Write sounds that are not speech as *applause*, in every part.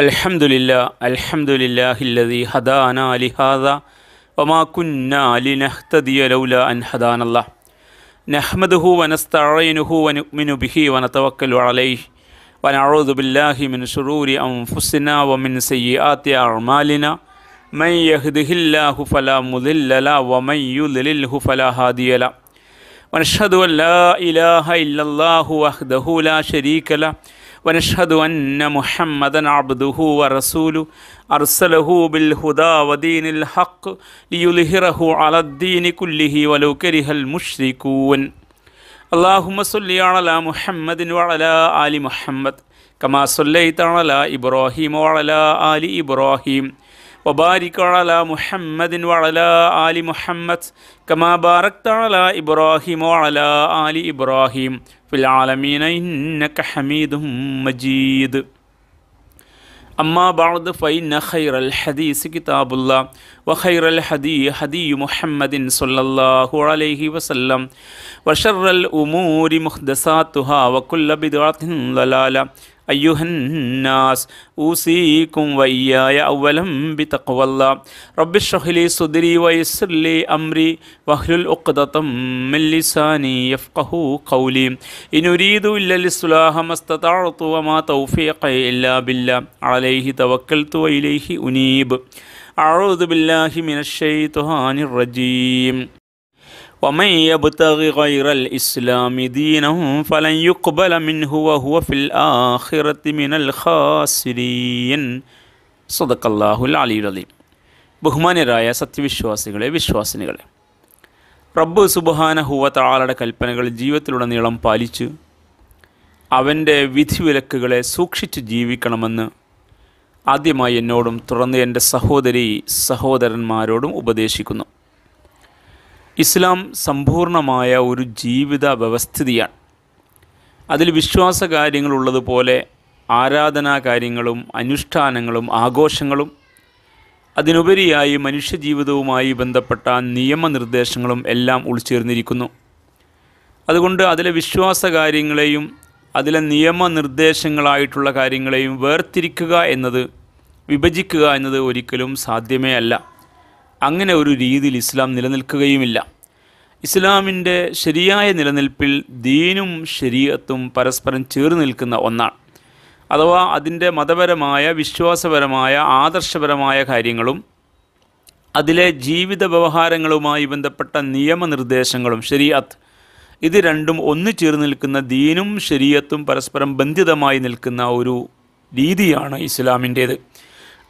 الحمد لله الحمد لله الذي هدانا لهذا وما كنا لنهتدي لولا أن هدانا الله نحمده ونستعينه ونؤمن به ونتوكل عليه ونعوذ بالله من شرور أنفسنا ومن سيئات أعمالنا من يهده الله فلا مضل له ومن يضلله فلا هادي له ونشهد أن لا إله إلا الله وحده لا شريك له ونشهد أن محمدا عبده ورسوله أرسله بالهدى ودين الحق ليظهره على الدين كله ولو كره المشركون اللهم صل على محمد وعلى آل محمد كما صليت على إبراهيم وعلى آل إبراهيم وبارك على محمد وعلى آل محمد كما باركت على إبراهيم وعلى آل إبراهيم ഫിലാലമീന ഇന്നക ഹമീദും മജീദ് أما بعد فإن خير الحديث كتاب الله وخير الهدي هدي محمد صلى الله عليه وسلم وشر الأمور محدثاتها وكل بدعة ضلالة അയ്യുഹന്നാസ് ഊസീക്കും വയ്യായ അവലം ബി തക്വല്ല റബ്ബിഷഹ്ലി സുദരി വയസ്ലി അംരി വഹ്ലുൽ ഉഖ്ദതം മില്ലിസാനി യഫ്ഖഹു ഖൗലി ഇനുരീദു ഇല്ലൽ ഇസ്ലാഹ മസ്തതഅതു വമാ തൗഫീഖ ഇല്ലാ ബില്ലാ അലൈഹി തവക്കൽതു വ ഇലൈഹി ഉനീബ് അഊദു ബില്ലാഹി മിനശ് ശൈത്വാനിർ റജീം ومن يبتغ غير الإسلام دينا فلن يقبل منه وهو في الآخرة من الخاسرين صدق الله العلي العظيم രായ സത്യവിശ്വാസികളെ വിശ്വാസിനികളെ റബ്ബ് സുബഹാനഹുവ താളയുടെ കൽപ്പനകൾ ജീവിതത്തിലുടനീളം പാലിച്ച് അവൻ്റെ വിധിവിലക്കുകളെ സൂക്ഷിച്ച് ജീവിക്കണമെന്ന് ആദ്യമായി എന്നോടും തുടർന്ന് എൻ്റെ സഹോദരി സഹോദരന്മാരോടും ഉപദേശിക്കുന്നു ഇസ്ലാം സമ്പൂർണമായ ഒരു ജീവിത വ്യവസ്ഥിതിയാണ് അതിൽ വിശ്വാസ കാര്യങ്ങളുള്ളതുപോലെ ആരാധനാ കാര്യങ്ങളും അനുഷ്ഠാനങ്ങളും ആഘോഷങ്ങളും അതിനുപരിയായി മനുഷ്യജീവിതവുമായി ബന്ധപ്പെട്ട നിയമനിർദ്ദേശങ്ങളും എല്ലാം ഉൾച്ചേർന്നിരിക്കുന്നു അതുകൊണ്ട് അതിലെ വിശ്വാസ കാര്യങ്ങളെയും അതിലെ നിയമനിർദ്ദേശങ്ങളായിട്ടുള്ള കാര്യങ്ങളെയും വേർതിരിക്കുക എന്നത് വിഭജിക്കുക എന്നത് ഒരിക്കലും സാധ്യമേ അല്ല അങ്ങനെ ഒരു രീതിയിൽ ഇസ്ലാം നിലനിൽക്കുകയുമില്ല ഇസ്ലാമിൻ്റെ ശരിയായ നിലനിൽപ്പിൽ ദീനും ശരീരത്തും പരസ്പരം ചേർന്ന് നിൽക്കുന്ന ഒന്നാണ് അഥവാ അതിൻ്റെ മതപരമായ വിശ്വാസപരമായ ആദർശപരമായ കാര്യങ്ങളും അതിലെ ജീവിത വ്യവഹാരങ്ങളുമായി ബന്ധപ്പെട്ട നിയമനിർദ്ദേശങ്ങളും ശരിയാത്ത് ഇത് രണ്ടും ഒന്നു ചേർന്ന് നിൽക്കുന്ന ദീനും ശരീരത്തും പരസ്പരം ബന്ധിതമായി നിൽക്കുന്ന ഒരു രീതിയാണ് ഇസ്ലാമിൻ്റേത്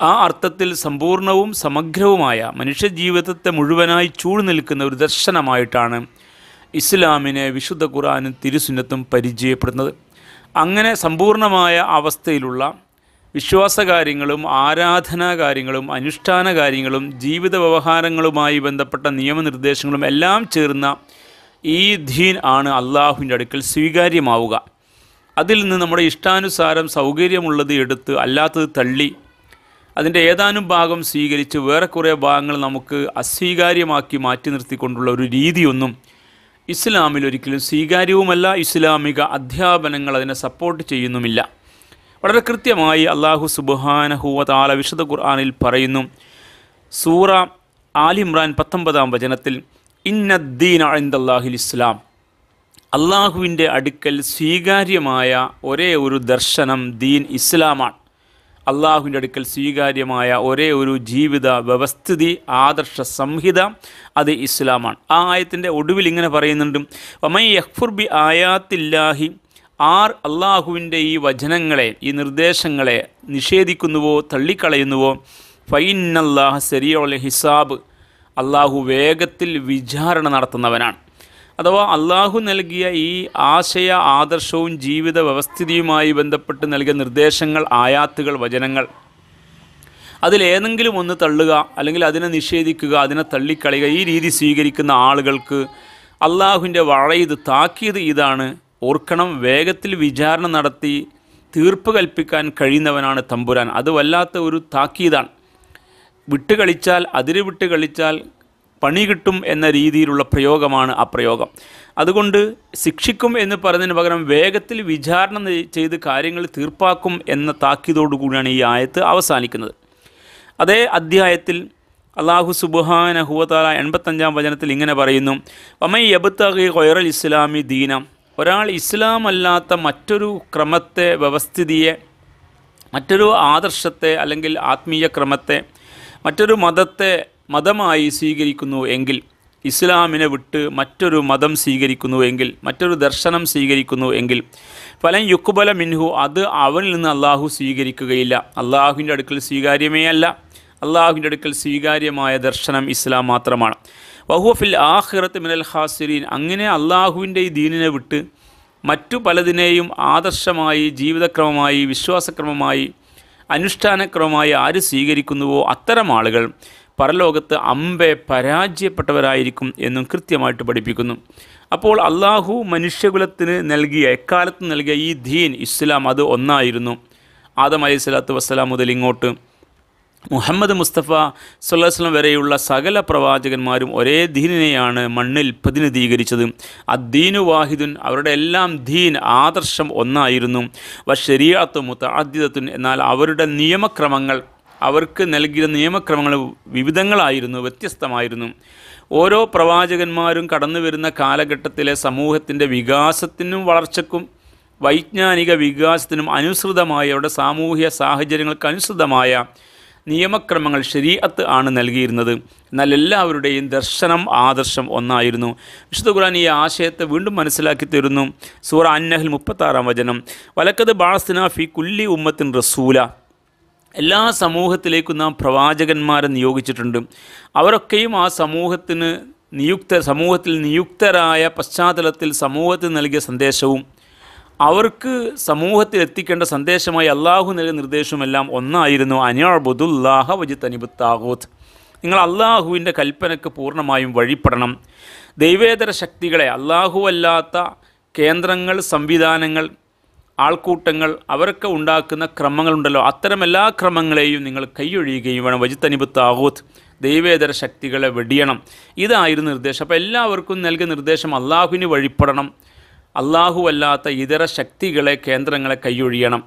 ആ അർത്ഥത്തിൽ സമ്പൂർണവും സമഗ്രവുമായ മനുഷ്യജീവിതത്തെ മുഴുവനായി ചൂട് നിൽക്കുന്ന ഒരു ദർശനമായിട്ടാണ് ഇസ്ലാമിനെ വിശുദ്ധ ഖുറാനും തിരുസുന്നത്തും പരിചയപ്പെടുന്നത് അങ്ങനെ സമ്പൂർണമായ അവസ്ഥയിലുള്ള വിശ്വാസകാര്യങ്ങളും ആരാധനാ കാര്യങ്ങളും അനുഷ്ഠാന കാര്യങ്ങളും ജീവിത വ്യവഹാരങ്ങളുമായി ബന്ധപ്പെട്ട നിയമനിർദ്ദേശങ്ങളും എല്ലാം ചേർന്ന ഈ ധീൻ ആണ് അള്ളാഹുവിൻ്റെ അടുക്കൽ സ്വീകാര്യമാവുക അതിൽ നിന്ന് നമ്മുടെ ഇഷ്ടാനുസാരം സൗകര്യമുള്ളത് എടുത്ത് അല്ലാത്തത് തള്ളി അതിൻ്റെ ഏതാനും ഭാഗം സ്വീകരിച്ച് വേറെ കുറേ ഭാഗങ്ങൾ നമുക്ക് അസ്വീകാര്യമാക്കി മാറ്റി നിർത്തിക്കൊണ്ടുള്ള ഒരു രീതിയൊന്നും ഇസ്ലാമിൽ ഒരിക്കലും സ്വീകാര്യവുമല്ല ഇസ്ലാമിക അധ്യാപനങ്ങൾ അതിനെ സപ്പോർട്ട് ചെയ്യുന്നുമില്ല വളരെ കൃത്യമായി അള്ളാഹു സുബാനഹുവ താല വിശുദ്ധ ഖുർആാനിൽ പറയുന്നു സൂറ ആലിമ്രാൻ പത്തൊമ്പതാം വചനത്തിൽ ഇന്നദ്ദീൻ അഴിന്ദാഹുൽ ഇസ്ലാം അള്ളാഹുവിൻ്റെ അടുക്കൽ സ്വീകാര്യമായ ഒരേ ഒരു ദർശനം ദീൻ ഇസ്ലാമാണ് അള്ളാഹുവിൻ്റെ അടുക്കൽ സ്വീകാര്യമായ ഒരേ ഒരു ജീവിത വ്യവസ്ഥിതി ആദർശ സംഹിത അത് ഇസ്ലാമാണ് ആ ആയത്തിൻ്റെ ഒടുവിൽ ഇങ്ങനെ പറയുന്നുണ്ട് വമൈ യഹ്ഫുർ ബി ആയാത്തില്ലാഹി ആർ അള്ളാഹുവിൻ്റെ ഈ വചനങ്ങളെ ഈ നിർദ്ദേശങ്ങളെ നിഷേധിക്കുന്നുവോ തള്ളിക്കളയുന്നുവോ ഫൈൻ അള്ളാഹ് ഹിസാബ് അള്ളാഹു വേഗത്തിൽ വിചാരണ നടത്തുന്നവനാണ് അഥവാ അള്ളാഹു നൽകിയ ഈ ആശയ ആദർശവും ജീവിത വ്യവസ്ഥിതിയുമായി ബന്ധപ്പെട്ട് നൽകിയ നിർദ്ദേശങ്ങൾ ആയാത്തുകൾ വചനങ്ങൾ അതിലേതെങ്കിലും ഒന്ന് തള്ളുക അല്ലെങ്കിൽ അതിനെ നിഷേധിക്കുക അതിനെ തള്ളിക്കളയുക ഈ രീതി സ്വീകരിക്കുന്ന ആളുകൾക്ക് അള്ളാഹുവിൻ്റെ വളയത് താക്കിയത് ഇതാണ് ഓർക്കണം വേഗത്തിൽ വിചാരണ നടത്തി തീർപ്പ് കൽപ്പിക്കാൻ കഴിയുന്നവനാണ് തമ്പുരാൻ അത് വല്ലാത്ത ഒരു താക്കീതാണ് വിട്ടുകളിച്ചാൽ അതിര് വിട്ടുകളിച്ചാൽ പണി കിട്ടും എന്ന രീതിയിലുള്ള പ്രയോഗമാണ് ആ പ്രയോഗം അതുകൊണ്ട് ശിക്ഷിക്കും എന്ന് പറഞ്ഞതിന് പകരം വേഗത്തിൽ വിചാരണ ചെയ്ത് കാര്യങ്ങൾ തീർപ്പാക്കും എന്ന താക്കീതോടുകൂടിയാണ് ഈ ആയത്ത് അവസാനിക്കുന്നത് അതേ അധ്യായത്തിൽ അള്ളാഹു സുബുഹാനഹുവതാല എൺപത്തഞ്ചാം വചനത്തിൽ ഇങ്ങനെ പറയുന്നു വമൈ യബത്തഹി ഖൈറൽ ഇസ്ലാമി ദീനം ഒരാൾ ഇസ്ലാം അല്ലാത്ത മറ്റൊരു ക്രമത്തെ വ്യവസ്ഥിതിയെ മറ്റൊരു ആദർശത്തെ അല്ലെങ്കിൽ ആത്മീയ ക്രമത്തെ മറ്റൊരു മതത്തെ മതമായി സ്വീകരിക്കുന്നു എങ്കിൽ ഇസ്ലാമിനെ വിട്ട് മറ്റൊരു മതം സ്വീകരിക്കുന്നു എങ്കിൽ മറ്റൊരു ദർശനം സ്വീകരിക്കുന്നു എങ്കിൽ ഫലം യുക്കുബല മിൻഹു അത് അവനിൽ നിന്ന് അള്ളാഹു സ്വീകരിക്കുകയില്ല അള്ളാഹുവിൻ്റെ അടുക്കൽ സ്വീകാര്യമേ അല്ല അള്ളാഹുവിൻ്റെ അടുക്കൽ സ്വീകാര്യമായ ദർശനം ഇസ്ലാം മാത്രമാണ് വഹുഫിൽ ആഹ്റത്ത് മിനൽ ഹാസിരീൻ അങ്ങനെ അള്ളാഹുവിൻ്റെ ഈ ദീനിനെ വിട്ട് മറ്റു പലതിനെയും ആദർശമായി ജീവിതക്രമമായി വിശ്വാസക്രമമായി അനുഷ്ഠാനക്രമമായി ആര് സ്വീകരിക്കുന്നുവോ അത്തരം ആളുകൾ പരലോകത്ത് അമ്പെ പരാജയപ്പെട്ടവരായിരിക്കും എന്നും കൃത്യമായിട്ട് പഠിപ്പിക്കുന്നു അപ്പോൾ അള്ളാഹു മനുഷ്യകുലത്തിന് നൽകിയ എക്കാലത്ത് നൽകിയ ഈ ദീൻ ഇസ്ലാം അത് ഒന്നായിരുന്നു ആദം അലൈഹി സ്വലാത്തു വസ്സലാം മുതൽ ഇങ്ങോട്ട് മുഹമ്മദ് മുസ്തഫ സുല്ലാസ്ലം വരെയുള്ള സകല പ്രവാചകന്മാരും ഒരേ ദീനിനെയാണ് മണ്ണിൽ പ്രതിനിധീകരിച്ചത് അദ്ദീനു വാഹിദുൻ അവരുടെ എല്ലാം ദീൻ ആദർശം ഒന്നായിരുന്നു വ ശരിയാത്തും മുത്ത എന്നാൽ അവരുടെ നിയമക്രമങ്ങൾ അവർക്ക് നൽകിയ നിയമക്രമങ്ങൾ വിവിധങ്ങളായിരുന്നു വ്യത്യസ്തമായിരുന്നു ഓരോ പ്രവാചകന്മാരും കടന്നു വരുന്ന കാലഘട്ടത്തിലെ സമൂഹത്തിൻ്റെ വികാസത്തിനും വളർച്ചക്കും വൈജ്ഞാനിക വികാസത്തിനും അനുസൃതമായ അവരുടെ സാമൂഹിക സാഹചര്യങ്ങൾക്ക് അനുസൃതമായ നിയമക്രമങ്ങൾ ശരീഅത്ത് ആണ് നൽകിയിരുന്നത് എന്നാൽ എല്ലാവരുടെയും ദർശനം ആദർശം ഒന്നായിരുന്നു വിശുദ്ധ ഖുർആൻ ഈ ആശയത്തെ വീണ്ടും മനസ്സിലാക്കി തരുന്നു സൂറ അന്നഹൽ മുപ്പത്താറാം വചനം വലക്കത് ബാസ്തിന ഫി കുല്ലി ഉമ്മത്തിൻ റസൂല എല്ലാ സമൂഹത്തിലേക്കും നാം പ്രവാചകന്മാരെ നിയോഗിച്ചിട്ടുണ്ട് അവരൊക്കെയും ആ സമൂഹത്തിന് നിയുക്ത സമൂഹത്തിൽ നിയുക്തരായ പശ്ചാത്തലത്തിൽ സമൂഹത്തിന് നൽകിയ സന്ദേശവും അവർക്ക് സമൂഹത്തിൽ എത്തിക്കേണ്ട സന്ദേശമായി അള്ളാഹു നൽകിയ എല്ലാം ഒന്നായിരുന്നു അനാബുദുല്ലാഹ വജിത് അനിബുത്താകൂത്ത് നിങ്ങൾ അള്ളാഹുവിൻ്റെ കൽപ്പനയ്ക്ക് പൂർണ്ണമായും വഴിപ്പെടണം ദൈവേതര ശക്തികളെ അല്ലാത്ത കേന്ദ്രങ്ങൾ സംവിധാനങ്ങൾ ആൾക്കൂട്ടങ്ങൾ അവരൊക്കെ ഉണ്ടാക്കുന്ന ക്രമങ്ങളുണ്ടല്ലോ അത്തരം എല്ലാ ക്രമങ്ങളെയും നിങ്ങൾ കൈയൊഴിയുകയും വേണം വജിത്തനിബ് താഹൂത്ത് ദൈവേതര ശക്തികളെ വെടിയണം ഇതായിരുന്നു നിർദ്ദേശം അപ്പോൾ എല്ലാവർക്കും നൽകിയ നിർദ്ദേശം അള്ളാഹുവിന് വഴിപ്പെടണം അല്ലാത്ത ഇതര ശക്തികളെ കേന്ദ്രങ്ങളെ കൈയൊഴിയണം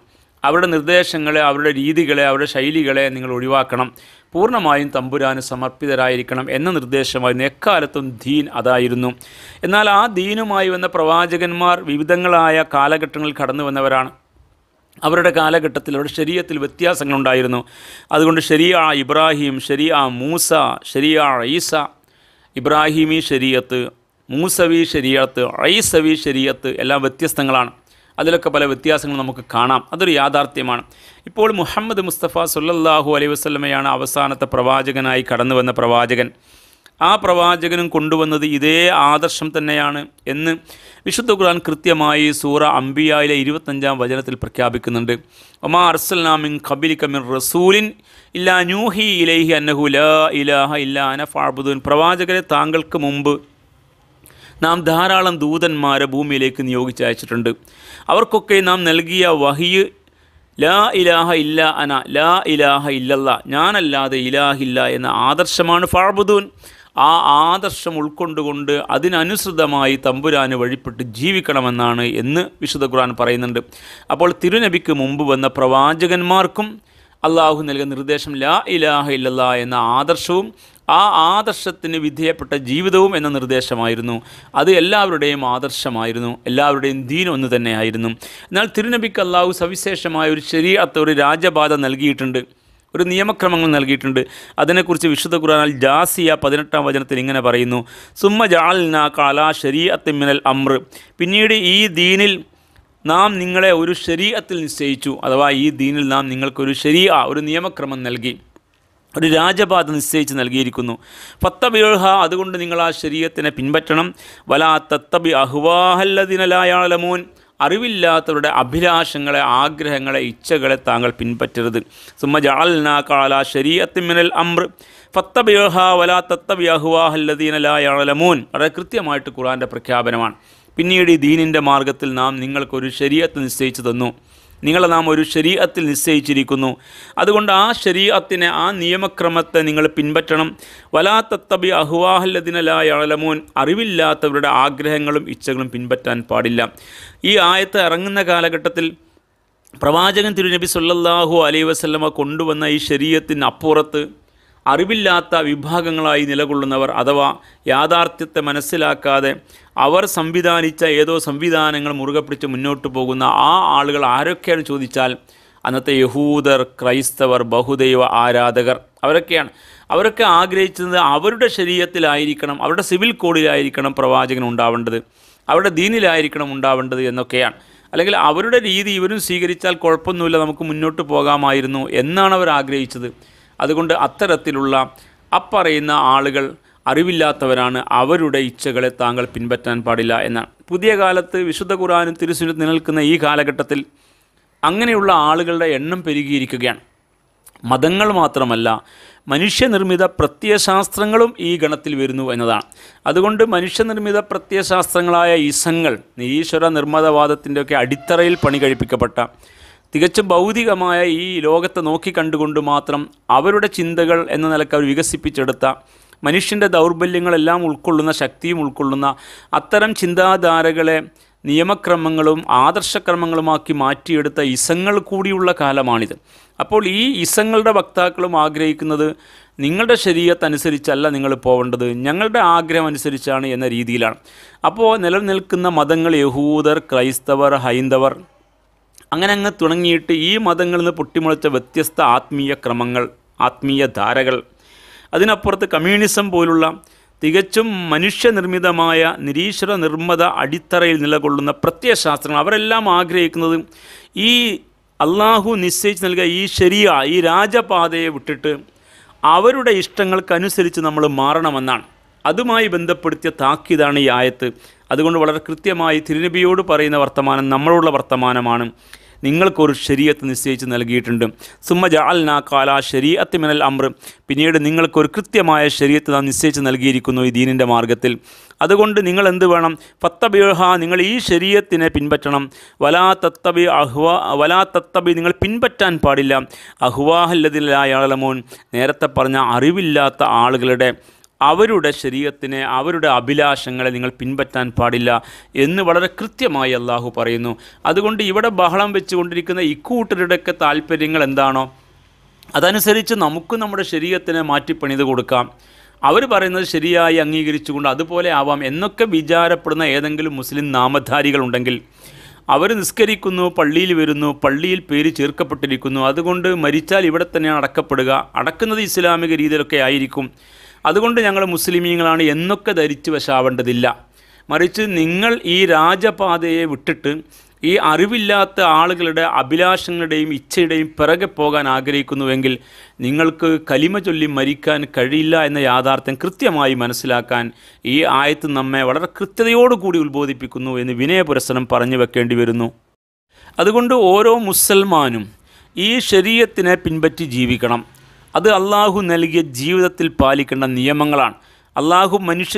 അവരുടെ നിർദ്ദേശങ്ങളെ അവരുടെ രീതികളെ അവരുടെ ശൈലികളെ നിങ്ങൾ ഒഴിവാക്കണം പൂർണ്ണമായും തമ്പുരാന് സമർപ്പിതരായിരിക്കണം എന്ന നിർദ്ദേശമായിരുന്നു എക്കാലത്തും ദീൻ അതായിരുന്നു എന്നാൽ ആ ദീനുമായി വന്ന പ്രവാചകന്മാർ വിവിധങ്ങളായ കാലഘട്ടങ്ങളിൽ കടന്നു വന്നവരാണ് അവരുടെ കാലഘട്ടത്തിൽ അവരുടെ ശരീരത്തിൽ വ്യത്യാസങ്ങളുണ്ടായിരുന്നു അതുകൊണ്ട് ശരിയ ഇബ്രാഹിം ശരിയ മൂസ ശരിയ ഐസ ഇബ്രാഹിമി ശരീരത്ത് മൂസവി ശരീരത്ത് ഐസവി ശരീരത്ത് എല്ലാം വ്യത്യസ്തങ്ങളാണ് അതിലൊക്കെ പല വ്യത്യാസങ്ങൾ നമുക്ക് കാണാം അതൊരു യാഥാർത്ഥ്യമാണ് ഇപ്പോൾ മുഹമ്മദ് മുസ്തഫ സുല്ലാഹു അലൈ വസ്ലമയാണ് അവസാനത്തെ പ്രവാചകനായി കടന്നു വന്ന പ്രവാചകൻ ആ പ്രവാചകനും കൊണ്ടുവന്നത് ഇതേ ആദർശം തന്നെയാണ് എന്ന് വിശുദ്ധ ഖുർആൻ കൃത്യമായി സൂറ അംബിയായിലെ ഇരുപത്തഞ്ചാം വചനത്തിൽ പ്രഖ്യാപിക്കുന്നുണ്ട് ഒമാ അർസലാമിൻ കബിലി കമിൻ റസൂലിൻ ഇല്ലാ ന്യൂഹി ഇലൈഹി അന്നഹു ലാ ഇലാഹ ഇല്ലാ അന ഫാബുദൂൻ പ്രവാചകരെ താങ്കൾക്ക് മുമ്പ് നാം ധാരാളം ദൂതന്മാരെ ഭൂമിയിലേക്ക് നിയോഗിച്ചയച്ചിട്ടുണ്ട് അവർക്കൊക്കെ നാം നൽകിയ വഹിയ് ലാ ഇലാഹ ഇല്ല അന ലാ ഇലാഹ ഇല്ലല്ല ഞാനല്ലാതെ ഇലാഹില്ല എന്ന ആദർശമാണ് ഫാർബുദൂൻ ആ ആദർശം ഉൾക്കൊണ്ടുകൊണ്ട് അതിനനുസൃതമായി തമ്പുരാന് വഴിപ്പെട്ട് ജീവിക്കണമെന്നാണ് എന്ന് വിശുദ്ധ ഖുർആൻ പറയുന്നുണ്ട് അപ്പോൾ തിരുനബിക്ക് മുമ്പ് വന്ന പ്രവാചകന്മാർക്കും അള്ളാഹു നൽകിയ നിർദ്ദേശം ലാ ഇലാഹ ഇല്ലല്ല എന്ന ആദർശവും ആ ആദർശത്തിന് വിധേയപ്പെട്ട ജീവിതവും എന്ന നിർദ്ദേശമായിരുന്നു അത് എല്ലാവരുടെയും ആദർശമായിരുന്നു എല്ലാവരുടെയും ദീൻ ഒന്ന് തന്നെയായിരുന്നു എന്നാൽ തിരുനബിക്ക് അള്ളാഹു സവിശേഷമായ ഒരു ശരിയാത്ത ഒരു രാജബാധ നൽകിയിട്ടുണ്ട് ഒരു നിയമക്രമങ്ങൾ നൽകിയിട്ടുണ്ട് അതിനെക്കുറിച്ച് വിശുദ്ധ ഖുറാനാൽ ജാസിയ പതിനെട്ടാം വചനത്തിൽ ഇങ്ങനെ പറയുന്നു സുമ്മ ജാലിന കാല ശരീഅത്ത് മിനൽ അമ്ര പിന്നീട് ഈ ദീനിൽ നാം നിങ്ങളെ ഒരു ശരീഅത്തിൽ നിശ്ചയിച്ചു അഥവാ ഈ ദീനിൽ നാം നിങ്ങൾക്കൊരു ശരിയ ഒരു നിയമക്രമം നൽകി ഒരു രാജപാത നിശ്ചയിച്ച് നൽകിയിരിക്കുന്നു ഫത്തബിഹ അതുകൊണ്ട് നിങ്ങൾ ആ ശരീരത്തിനെ പിൻപറ്റണം വലാ തത്തബി അഹ്വാഹല്ലതിനലായാളമോൻ അറിവില്ലാത്തവരുടെ അഭിലാഷങ്ങളെ ആഗ്രഹങ്ങളെ ഇച്ഛകളെ താങ്കൾ പിൻപറ്റരുത് സുമ്മ ജാൽനാ കാല ശരീരത്തിമിനൽ അമ്ര ഫത്തബിഹ വലാ തത്തബി അഹ്വാഹല്ലദീനലായാളമൂൻ വളരെ കൃത്യമായിട്ട് ഖുറാൻ്റെ പ്രഖ്യാപനമാണ് പിന്നീട് ഈ ദീനിൻ്റെ മാർഗത്തിൽ നാം നിങ്ങൾക്കൊരു ശരീരത്ത് നിശ്ചയിച്ചു തന്നു നിങ്ങളെ നാം ഒരു ശരീരത്തിൽ നിശ്ചയിച്ചിരിക്കുന്നു അതുകൊണ്ട് ആ ശരീരത്തിനെ ആ നിയമക്രമത്തെ നിങ്ങൾ പിൻപറ്റണം വലാത്തത്തബി അഹുവാഹല്ലതിനലായളമോൻ അറിവില്ലാത്തവരുടെ ആഗ്രഹങ്ങളും ഇച്ഛകളും പിൻപറ്റാൻ പാടില്ല ഈ ആയത്ത് ഇറങ്ങുന്ന കാലഘട്ടത്തിൽ പ്രവാചകൻ തിരുനബി സല്ലാഹു അലൈ വസ്ലമ കൊണ്ടുവന്ന ഈ ശരീരത്തിന് അപ്പുറത്ത് അറിവില്ലാത്ത വിഭാഗങ്ങളായി നിലകൊള്ളുന്നവർ അഥവാ യാഥാർത്ഥ്യത്തെ മനസ്സിലാക്കാതെ അവർ സംവിധാനിച്ച ഏതോ സംവിധാനങ്ങൾ മുറുകെ പിടിച്ച് മുന്നോട്ട് പോകുന്ന ആ ആളുകൾ ആരൊക്കെയാണ് ചോദിച്ചാൽ അന്നത്തെ യഹൂദർ ക്രൈസ്തവർ ബഹുദൈവ ആരാധകർ അവരൊക്കെയാണ് അവരൊക്കെ ആഗ്രഹിച്ചത് അവരുടെ ശരീരത്തിലായിരിക്കണം അവരുടെ സിവിൽ കോഡിലായിരിക്കണം പ്രവാചകൻ ഉണ്ടാവേണ്ടത് അവരുടെ ദീനിലായിരിക്കണം ഉണ്ടാവേണ്ടത് എന്നൊക്കെയാണ് അല്ലെങ്കിൽ അവരുടെ രീതി ഇവരും സ്വീകരിച്ചാൽ കുഴപ്പമൊന്നുമില്ല നമുക്ക് മുന്നോട്ട് പോകാമായിരുന്നു എന്നാണ് അവർ ആഗ്രഹിച്ചത് അതുകൊണ്ട് അത്തരത്തിലുള്ള അപ്പറയുന്ന ആളുകൾ അറിവില്ലാത്തവരാണ് അവരുടെ ഇച്ഛകളെ താങ്കൾ പിൻപറ്റാൻ പാടില്ല എന്നാണ് പുതിയ കാലത്ത് വിശുദ്ധ ഖുറാനും തിരുസുനത്ത് നിലനിൽക്കുന്ന ഈ കാലഘട്ടത്തിൽ അങ്ങനെയുള്ള ആളുകളുടെ എണ്ണം പെരുകിയിരിക്കുകയാണ് മതങ്ങൾ മാത്രമല്ല മനുഷ്യനിർമ്മിത പ്രത്യയശാസ്ത്രങ്ങളും ഈ ഗണത്തിൽ വരുന്നു എന്നതാണ് അതുകൊണ്ട് മനുഷ്യനിർമ്മിത പ്രത്യയശാസ്ത്രങ്ങളായ ഈസങ്ങൾ നിരീശ്വര നിർമ്മിതവാദത്തിൻ്റെയൊക്കെ അടിത്തറയിൽ പണി കഴിപ്പിക്കപ്പെട്ട തികച്ചും ഭൗതികമായ ഈ ലോകത്തെ നോക്കിക്കണ്ടുകൊണ്ട് മാത്രം അവരുടെ ചിന്തകൾ എന്ന നിലക്ക് അവർ വികസിപ്പിച്ചെടുത്ത മനുഷ്യൻ്റെ ദൗർബല്യങ്ങളെല്ലാം ഉൾക്കൊള്ളുന്ന ശക്തിയും ഉൾക്കൊള്ളുന്ന അത്തരം ചിന്താധാരകളെ നിയമക്രമങ്ങളും ആദർശക്രമങ്ങളുമാക്കി മാറ്റിയെടുത്ത ഇസങ്ങൾ കൂടിയുള്ള കാലമാണിത് അപ്പോൾ ഈ ഇസങ്ങളുടെ വക്താക്കളും ആഗ്രഹിക്കുന്നത് നിങ്ങളുടെ ശരീരത്തനുസരിച്ചല്ല നിങ്ങൾ പോവേണ്ടത് ഞങ്ങളുടെ ആഗ്രഹം അനുസരിച്ചാണ് എന്ന രീതിയിലാണ് അപ്പോൾ നിലനിൽക്കുന്ന മതങ്ങൾ യഹൂദർ ക്രൈസ്തവർ ഹൈന്ദവർ അങ്ങനെ അങ്ങ് തുടങ്ങിയിട്ട് ഈ മതങ്ങളിൽ നിന്ന് പൊട്ടിമുളച്ച വ്യത്യസ്ത ആത്മീയ ക്രമങ്ങൾ ആത്മീയ ധാരകൾ അതിനപ്പുറത്ത് കമ്മ്യൂണിസം പോലുള്ള തികച്ചും മനുഷ്യനിർമ്മിതമായ നിരീശ്വര നിർമ്മത അടിത്തറയിൽ നിലകൊള്ളുന്ന പ്രത്യയശാസ്ത്രങ്ങൾ അവരെല്ലാം ആഗ്രഹിക്കുന്നത് ഈ അള്ളാഹു നിശ്ചയിച്ച് നൽകിയ ഈ ശരിയ ഈ രാജപാതയെ വിട്ടിട്ട് അവരുടെ ഇഷ്ടങ്ങൾക്കനുസരിച്ച് നമ്മൾ മാറണമെന്നാണ് അതുമായി ബന്ധപ്പെടുത്തിയ താക്കീതാണ് ഈ ആയത്ത് അതുകൊണ്ട് വളരെ കൃത്യമായി തിരുനബിയോട് പറയുന്ന വർത്തമാനം നമ്മളുള്ള വർത്തമാനമാണ് നിങ്ങൾക്കൊരു ശരീരത്ത് നിശ്ചയിച്ച് നൽകിയിട്ടുണ്ട് സുമ്മ ജാൽന കാല ശരീഅത്ത് മിനൽ അമർ പിന്നീട് നിങ്ങൾക്കൊരു കൃത്യമായ ശരീരത്ത് നാം നിശ്ചയിച്ച് നൽകിയിരിക്കുന്നു ഈ ദീനിൻ്റെ മാർഗത്തിൽ അതുകൊണ്ട് നിങ്ങൾ എന്ത് വേണം ഫത്തബിഹ നിങ്ങൾ ഈ ശരീരത്തിനെ പിൻപറ്റണം വലാ തത്തബി അഹ്വാ വലാ തത്തബി നിങ്ങൾ പിൻപറ്റാൻ പാടില്ല അഹ്വാഹല്ലതിലായാളമോൻ നേരത്തെ പറഞ്ഞ അറിവില്ലാത്ത ആളുകളുടെ അവരുടെ ശരീരത്തിനെ അവരുടെ അഭിലാഷങ്ങളെ നിങ്ങൾ പിൻപറ്റാൻ പാടില്ല എന്ന് വളരെ കൃത്യമായി അള്ളാഹു പറയുന്നു അതുകൊണ്ട് ഇവിടെ ബഹളം വെച്ചുകൊണ്ടിരിക്കുന്ന ഇക്കൂട്ടരുടെയൊക്കെ താല്പര്യങ്ങൾ എന്താണോ അതനുസരിച്ച് നമുക്ക് നമ്മുടെ ശരീരത്തിനെ മാറ്റിപ്പണിത് കൊടുക്കാം അവർ പറയുന്നത് ശരിയായി അംഗീകരിച്ചുകൊണ്ട് അതുപോലെ ആവാം എന്നൊക്കെ വിചാരപ്പെടുന്ന ഏതെങ്കിലും മുസ്ലിം നാമധാരികളുണ്ടെങ്കിൽ അവർ നിസ്കരിക്കുന്നു പള്ളിയിൽ വരുന്നു പള്ളിയിൽ പേര് ചേർക്കപ്പെട്ടിരിക്കുന്നു അതുകൊണ്ട് മരിച്ചാൽ ഇവിടെ തന്നെയാണ് അടക്കപ്പെടുക അടക്കുന്നത് ഇസ്ലാമിക രീതിയിലൊക്കെ ആയിരിക്കും അതുകൊണ്ട് ഞങ്ങൾ മുസ്ലിമീങ്ങളാണ് എന്നൊക്കെ ധരിച്ചു വശാവേണ്ടതില്ല മറിച്ച് നിങ്ങൾ ഈ രാജപാതയെ വിട്ടിട്ട് ഈ അറിവില്ലാത്ത ആളുകളുടെ അഭിലാഷങ്ങളുടെയും ഇച്ഛയുടെയും പിറകെ പോകാൻ ആഗ്രഹിക്കുന്നുവെങ്കിൽ നിങ്ങൾക്ക് കലിമ ചൊല്ലി മരിക്കാൻ കഴിയില്ല എന്ന യാഥാർത്ഥ്യം കൃത്യമായി മനസ്സിലാക്കാൻ ഈ ആയത്ത് നമ്മെ വളരെ കൃത്യതയോടുകൂടി ഉത്ബോധിപ്പിക്കുന്നു എന്ന് വിനയപുരസരം പറഞ്ഞു വെക്കേണ്ടി വരുന്നു അതുകൊണ്ട് ഓരോ മുസൽമാനും ഈ ശരീരത്തിനെ പിൻപറ്റി ജീവിക്കണം അത് അള്ളാഹു നൽകിയ ജീവിതത്തിൽ പാലിക്കേണ്ട നിയമങ്ങളാണ് അള്ളാഹു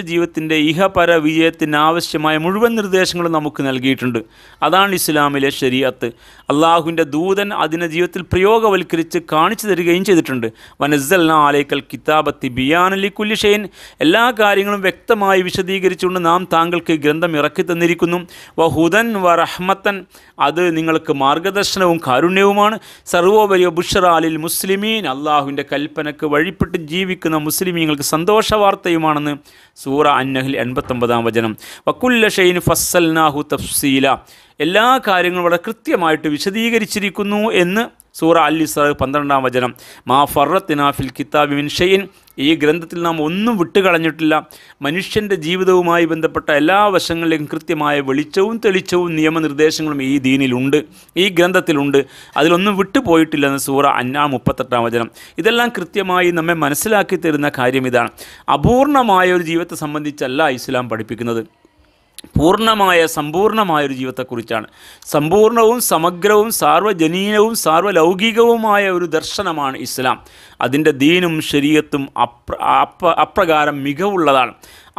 ജീവിതത്തിൻ്റെ ഇഹപര വിജയത്തിനാവശ്യമായ മുഴുവൻ നിർദ്ദേശങ്ങളും നമുക്ക് നൽകിയിട്ടുണ്ട് അതാണ് ഇസ്ലാമിലെ ശരീഅത്ത് അള്ളാഹുവിൻ്റെ ദൂതൻ അതിനെ ജീവിതത്തിൽ പ്രയോഗവൽക്കരിച്ച് കാണിച്ചു തരികയും ചെയ്തിട്ടുണ്ട് വനസൽന ആലേക്കൽ കിതാബത്തി ബിയാനലി കുല്ലിഷൈൻ എല്ലാ കാര്യങ്ങളും വ്യക്തമായി വിശദീകരിച്ചുകൊണ്ട് നാം താങ്കൾക്ക് ഗ്രന്ഥം ഇറക്കി തന്നിരിക്കുന്നു വഹുദൻ വ റഹ്മത്തൻ അത് നിങ്ങൾക്ക് മാർഗദർശനവും കാരുണ്യവുമാണ് സർവോപരി ബുഷറാലിൽ മുസ്ലിമീൻ അള്ളാഹുവിൻ്റെ കൽപ്പനക്ക് വഴിപ്പെട്ട് ജീവിക്കുന്ന മുസ്ലിമീങ്ങൾക്ക് സന്തോഷ വാർത്തയും കാര്യമാണെന്ന് സൂറ അന്നഹിൽ എൺപത്തൊമ്പതാം വചനം വക്കുല്ല ഷെയ്ൻ ഫസൽ നാഹു തഫ്സീല എല്ലാ കാര്യങ്ങളും വളരെ കൃത്യമായിട്ട് വിശദീകരിച്ചിരിക്കുന്നു എന്ന് സൂറ അൽ ഇസ്രാ പന്ത്രണ്ടാം വചനം മാ ഫറത്തിനാഫിൽ കിതാബിൻ ഷെയ്ൻ ഈ ഗ്രന്ഥത്തിൽ നാം ഒന്നും വിട്ടുകളഞ്ഞിട്ടില്ല മനുഷ്യൻ്റെ ജീവിതവുമായി ബന്ധപ്പെട്ട എല്ലാ വശങ്ങളിലും കൃത്യമായ വെളിച്ചവും തെളിച്ചവും നിയമനിർദ്ദേശങ്ങളും ഈ ദീനിലുണ്ട് ഈ ഗ്രന്ഥത്തിലുണ്ട് അതിലൊന്നും വിട്ടുപോയിട്ടില്ലെന്ന് സൂറ അന്നാ മുപ്പത്തെട്ടാം വചനം ഇതെല്ലാം കൃത്യമായി നമ്മെ മനസ്സിലാക്കി തരുന്ന കാര്യം ഇതാണ് അപൂർണമായ ഒരു ജീവിതത്തെ സംബന്ധിച്ചല്ല ഇസ്ലാം പഠിപ്പിക്കുന്നത് പൂർണ്ണമായ സമ്പൂർണ്ണമായൊരു ജീവിതത്തെക്കുറിച്ചാണ് സമ്പൂർണ്ണവും സമഗ്രവും സാർവജനീയവും സാർവലൗകികവുമായ ഒരു ദർശനമാണ് ഇസ്ലാം അതിൻ്റെ ദീനും ശരീരത്തും അപ്ര അപ്രകാരം മികവുള്ളതാണ്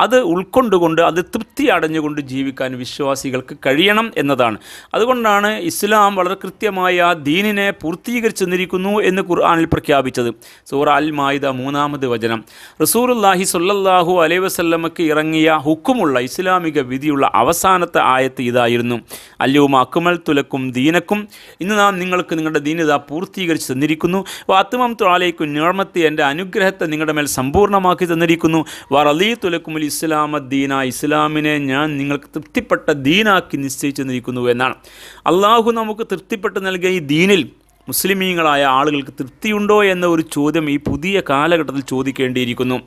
അത് ഉൾക്കൊണ്ടുകൊണ്ട് അത് തൃപ്തി അടഞ്ഞുകൊണ്ട് ജീവിക്കാൻ വിശ്വാസികൾക്ക് കഴിയണം എന്നതാണ് അതുകൊണ്ടാണ് ഇസ്ലാം വളരെ കൃത്യമായ ദീനിനെ പൂർത്തീകരിച്ചു നിന്നിരിക്കുന്നു എന്ന് ഖുർആാനിൽ പ്രഖ്യാപിച്ചത് സൂറ അൽ മായിദ മൂന്നാമത് വചനം റസൂറുല്ലാഹി സൊല്ലാഹു അലൈ വസല്ലമക്ക് ഇറങ്ങിയ ഹുക്കുമുള്ള ഇസ്ലാമിക വിധിയുള്ള അവസാനത്തെ ആയത്ത് ഇതായിരുന്നു അല്യൂമ അക്കുമൽ തുലക്കും ദീനക്കും ഇന്ന് നാം നിങ്ങൾക്ക് നിങ്ങളുടെ ദീനിത പൂർത്തീകരിച്ചു തന്നിരിക്കുന്നു വാത്തുമം ത്വാലേക്കും നിയമത്തെ എൻ്റെ അനുഗ്രഹത്തെ നിങ്ങളുടെ മേൽ സമ്പൂർണ്ണമാക്കി തന്നിരിക്കുന്നു വറലീ തുലക്കുമിൽ ഇസ്ലാമ ദീന ഇസ്ലാമിനെ ഞാൻ നിങ്ങൾക്ക് തൃപ്തിപ്പെട്ട ദീനാക്കി നിശ്ചയിച്ചു നിൽക്കുന്നു എന്നാണ് അള്ളാഹു നമുക്ക് തൃപ്തിപ്പെട്ട് നൽകിയ ഈ ദീനിൽ മുസ്ലിമീങ്ങളായ ആളുകൾക്ക് തൃപ്തിയുണ്ടോ എന്ന ഒരു ചോദ്യം ഈ പുതിയ കാലഘട്ടത്തിൽ ചോദിക്കേണ്ടിയിരിക്കുന്നു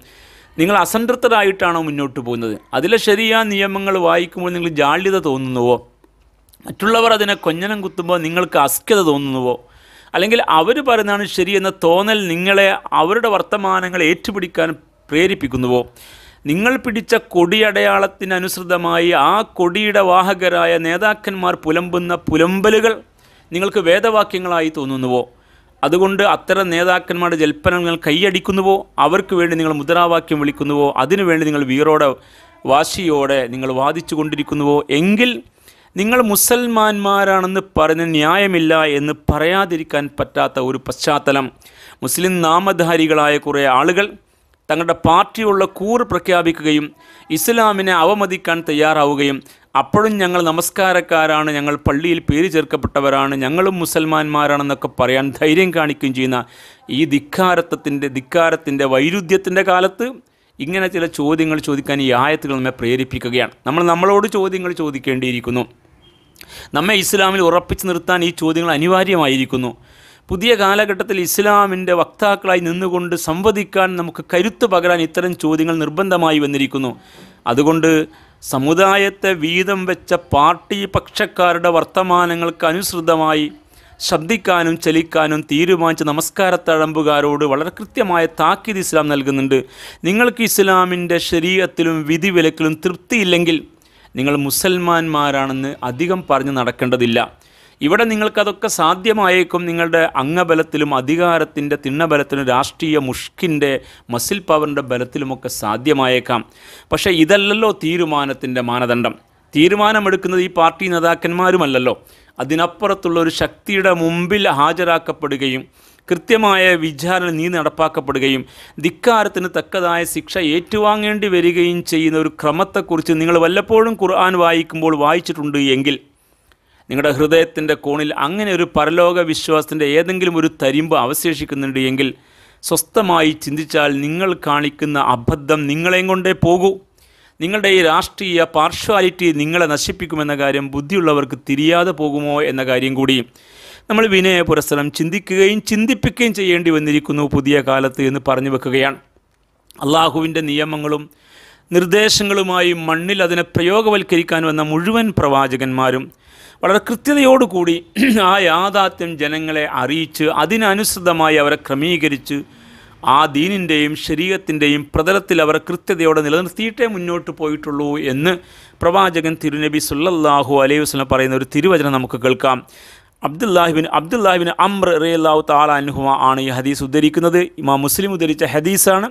നിങ്ങൾ അസംതൃപ്തരായിട്ടാണോ മുന്നോട്ട് പോകുന്നത് അതിലെ ശരിയായ നിയമങ്ങൾ വായിക്കുമ്പോൾ നിങ്ങൾ ജാള്യത തോന്നുന്നുവോ മറ്റുള്ളവർ അതിനെ കൊഞ്ഞനം കുത്തുമ്പോൾ നിങ്ങൾക്ക് അസ്ക്യത തോന്നുന്നുവോ അല്ലെങ്കിൽ അവർ പറയുന്നതാണ് ശരിയെന്ന തോന്നൽ നിങ്ങളെ അവരുടെ വർത്തമാനങ്ങൾ ഏറ്റുപിടിക്കാൻ പ്രേരിപ്പിക്കുന്നുവോ നിങ്ങൾ പിടിച്ച കൊടിയടയാളത്തിനനുസൃതമായി ആ കൊടിയുടെ വാഹകരായ നേതാക്കന്മാർ പുലമ്പുന്ന പുലമ്പലുകൾ നിങ്ങൾക്ക് വേദവാക്യങ്ങളായി തോന്നുന്നുവോ അതുകൊണ്ട് അത്തരം നേതാക്കന്മാരുടെ ജൽപ്പനം നിങ്ങൾ കൈയടിക്കുന്നുവോ അവർക്ക് വേണ്ടി നിങ്ങൾ മുദ്രാവാക്യം വിളിക്കുന്നുവോ അതിനുവേണ്ടി നിങ്ങൾ വീറോടെ വാശിയോടെ നിങ്ങൾ വാദിച്ചു കൊണ്ടിരിക്കുന്നുവോ എങ്കിൽ നിങ്ങൾ മുസൽമാന്മാരാണെന്ന് പറഞ്ഞ് ന്യായമില്ല എന്ന് പറയാതിരിക്കാൻ പറ്റാത്ത ഒരു പശ്ചാത്തലം മുസ്ലിം നാമധാരികളായ കുറേ ആളുകൾ തങ്ങളുടെ പാർട്ടിയുള്ള കൂറ് പ്രഖ്യാപിക്കുകയും ഇസ്ലാമിനെ അവമതിക്കാൻ തയ്യാറാവുകയും അപ്പോഴും ഞങ്ങൾ നമസ്കാരക്കാരാണ് ഞങ്ങൾ പള്ളിയിൽ പേര് ചേർക്കപ്പെട്ടവരാണ് ഞങ്ങളും മുസൽമാന്മാരാണെന്നൊക്കെ പറയാൻ ധൈര്യം കാണിക്കുകയും ചെയ്യുന്ന ഈ ധിക്കാരത്വത്തിൻ്റെ ധിക്കാരത്തിൻ്റെ വൈരുദ്ധ്യത്തിൻ്റെ കാലത്ത് ഇങ്ങനെ ചില ചോദ്യങ്ങൾ ചോദിക്കാൻ ഈ ആയത്തുകൾ നമ്മെ പ്രേരിപ്പിക്കുകയാണ് നമ്മൾ നമ്മളോട് ചോദ്യങ്ങൾ ചോദിക്കേണ്ടിയിരിക്കുന്നു നമ്മെ ഇസ്ലാമിൽ ഉറപ്പിച്ചു നിർത്താൻ ഈ ചോദ്യങ്ങൾ അനിവാര്യമായിരിക്കുന്നു പുതിയ കാലഘട്ടത്തിൽ ഇസ്ലാമിൻ്റെ വക്താക്കളായി നിന്നുകൊണ്ട് സംവദിക്കാൻ നമുക്ക് കരുത്തു പകരാൻ ഇത്തരം ചോദ്യങ്ങൾ നിർബന്ധമായി വന്നിരിക്കുന്നു അതുകൊണ്ട് സമുദായത്തെ വീതം വെച്ച പാർട്ടി പക്ഷക്കാരുടെ വർത്തമാനങ്ങൾക്ക് അനുസൃതമായി ശബ്ദിക്കാനും ചലിക്കാനും തീരുമാനിച്ച നമസ്കാരത്തഴമ്പുകാരോട് വളരെ കൃത്യമായ താക്കീത് ഇസ്ലാം നൽകുന്നുണ്ട് നിങ്ങൾക്ക് ഇസ്ലാമിൻ്റെ ശരീരത്തിലും വിധിവിലക്കിലും തൃപ്തിയില്ലെങ്കിൽ നിങ്ങൾ മുസൽമാന്മാരാണെന്ന് അധികം പറഞ്ഞു നടക്കേണ്ടതില്ല ഇവിടെ നിങ്ങൾക്കതൊക്കെ സാധ്യമായേക്കും നിങ്ങളുടെ അംഗബലത്തിലും അധികാരത്തിൻ്റെ തിണ്ണബലത്തിലും രാഷ്ട്രീയ മുഷ്കിൻ്റെ മസിൽ പവറിൻ്റെ ബലത്തിലുമൊക്കെ സാധ്യമായേക്കാം പക്ഷേ ഇതല്ലല്ലോ തീരുമാനത്തിൻ്റെ മാനദണ്ഡം തീരുമാനമെടുക്കുന്നത് ഈ പാർട്ടി നേതാക്കന്മാരുമല്ലല്ലോ അതിനപ്പുറത്തുള്ള ഒരു ശക്തിയുടെ മുമ്പിൽ ഹാജരാക്കപ്പെടുകയും കൃത്യമായ വിചാരണ നീ നടപ്പാക്കപ്പെടുകയും ധിക്കാരത്തിന് തക്കതായ ശിക്ഷ ഏറ്റുവാങ്ങേണ്ടി വരികയും ചെയ്യുന്ന ഒരു ക്രമത്തെക്കുറിച്ച് നിങ്ങൾ വല്ലപ്പോഴും ഖുർആൻ വായിക്കുമ്പോൾ വായിച്ചിട്ടുണ്ട് എങ്കിൽ നിങ്ങളുടെ ഹൃദയത്തിൻ്റെ കോണിൽ അങ്ങനെ ഒരു പരലോക വിശ്വാസത്തിൻ്റെ ഏതെങ്കിലും ഒരു തരിമ്പ് അവശേഷിക്കുന്നുണ്ട് എങ്കിൽ സ്വസ്ഥമായി ചിന്തിച്ചാൽ നിങ്ങൾ കാണിക്കുന്ന അബദ്ധം നിങ്ങളെയും കൊണ്ടേ പോകൂ നിങ്ങളുടെ ഈ രാഷ്ട്രീയ പാർഷ്വാലിറ്റി നിങ്ങളെ നശിപ്പിക്കുമെന്ന കാര്യം ബുദ്ധിയുള്ളവർക്ക് തിരിയാതെ പോകുമോ എന്ന കാര്യം കൂടി നമ്മൾ വിനയ പുരസ്സരം ചിന്തിക്കുകയും ചിന്തിപ്പിക്കുകയും ചെയ്യേണ്ടി വന്നിരിക്കുന്നു പുതിയ കാലത്ത് എന്ന് പറഞ്ഞു വെക്കുകയാണ് അള്ളാഹുവിൻ്റെ നിയമങ്ങളും നിർദ്ദേശങ്ങളുമായി മണ്ണിൽ അതിനെ പ്രയോഗവൽക്കരിക്കാൻ വന്ന മുഴുവൻ പ്രവാചകന്മാരും വളരെ കൃത്യതയോടുകൂടി *clears throat* ആ യാഥാർത്ഥ്യം ജനങ്ങളെ അറിയിച്ച് അതിനനുസൃതമായി അവരെ ക്രമീകരിച്ച് ആ ദീനിൻ്റെയും ശരീരത്തിൻ്റെയും പ്രതലത്തിൽ അവർ കൃത്യതയോടെ നിലനിർത്തിയിട്ടേ മുന്നോട്ട് പോയിട്ടുള്ളൂ എന്ന് പ്രവാചകൻ തിരുനബി സുല്ലാഹു അലൈഹി വസ്ലം പറയുന്ന ഒരു തിരുവചനം നമുക്ക് കേൾക്കാം അബ്ദുല്ലാഹിബിൻ അബ്ദുല്ലാഹിബിൻ അമ്ര റിയല്ലാഹു താല അനുഹുമ ആണ് ഈ ഹദീസ് ഉദ്ധരിക്കുന്നത് ഇമാം മുസ്ലിം ഉദ്ധരിച്ച ഹദീസാണ്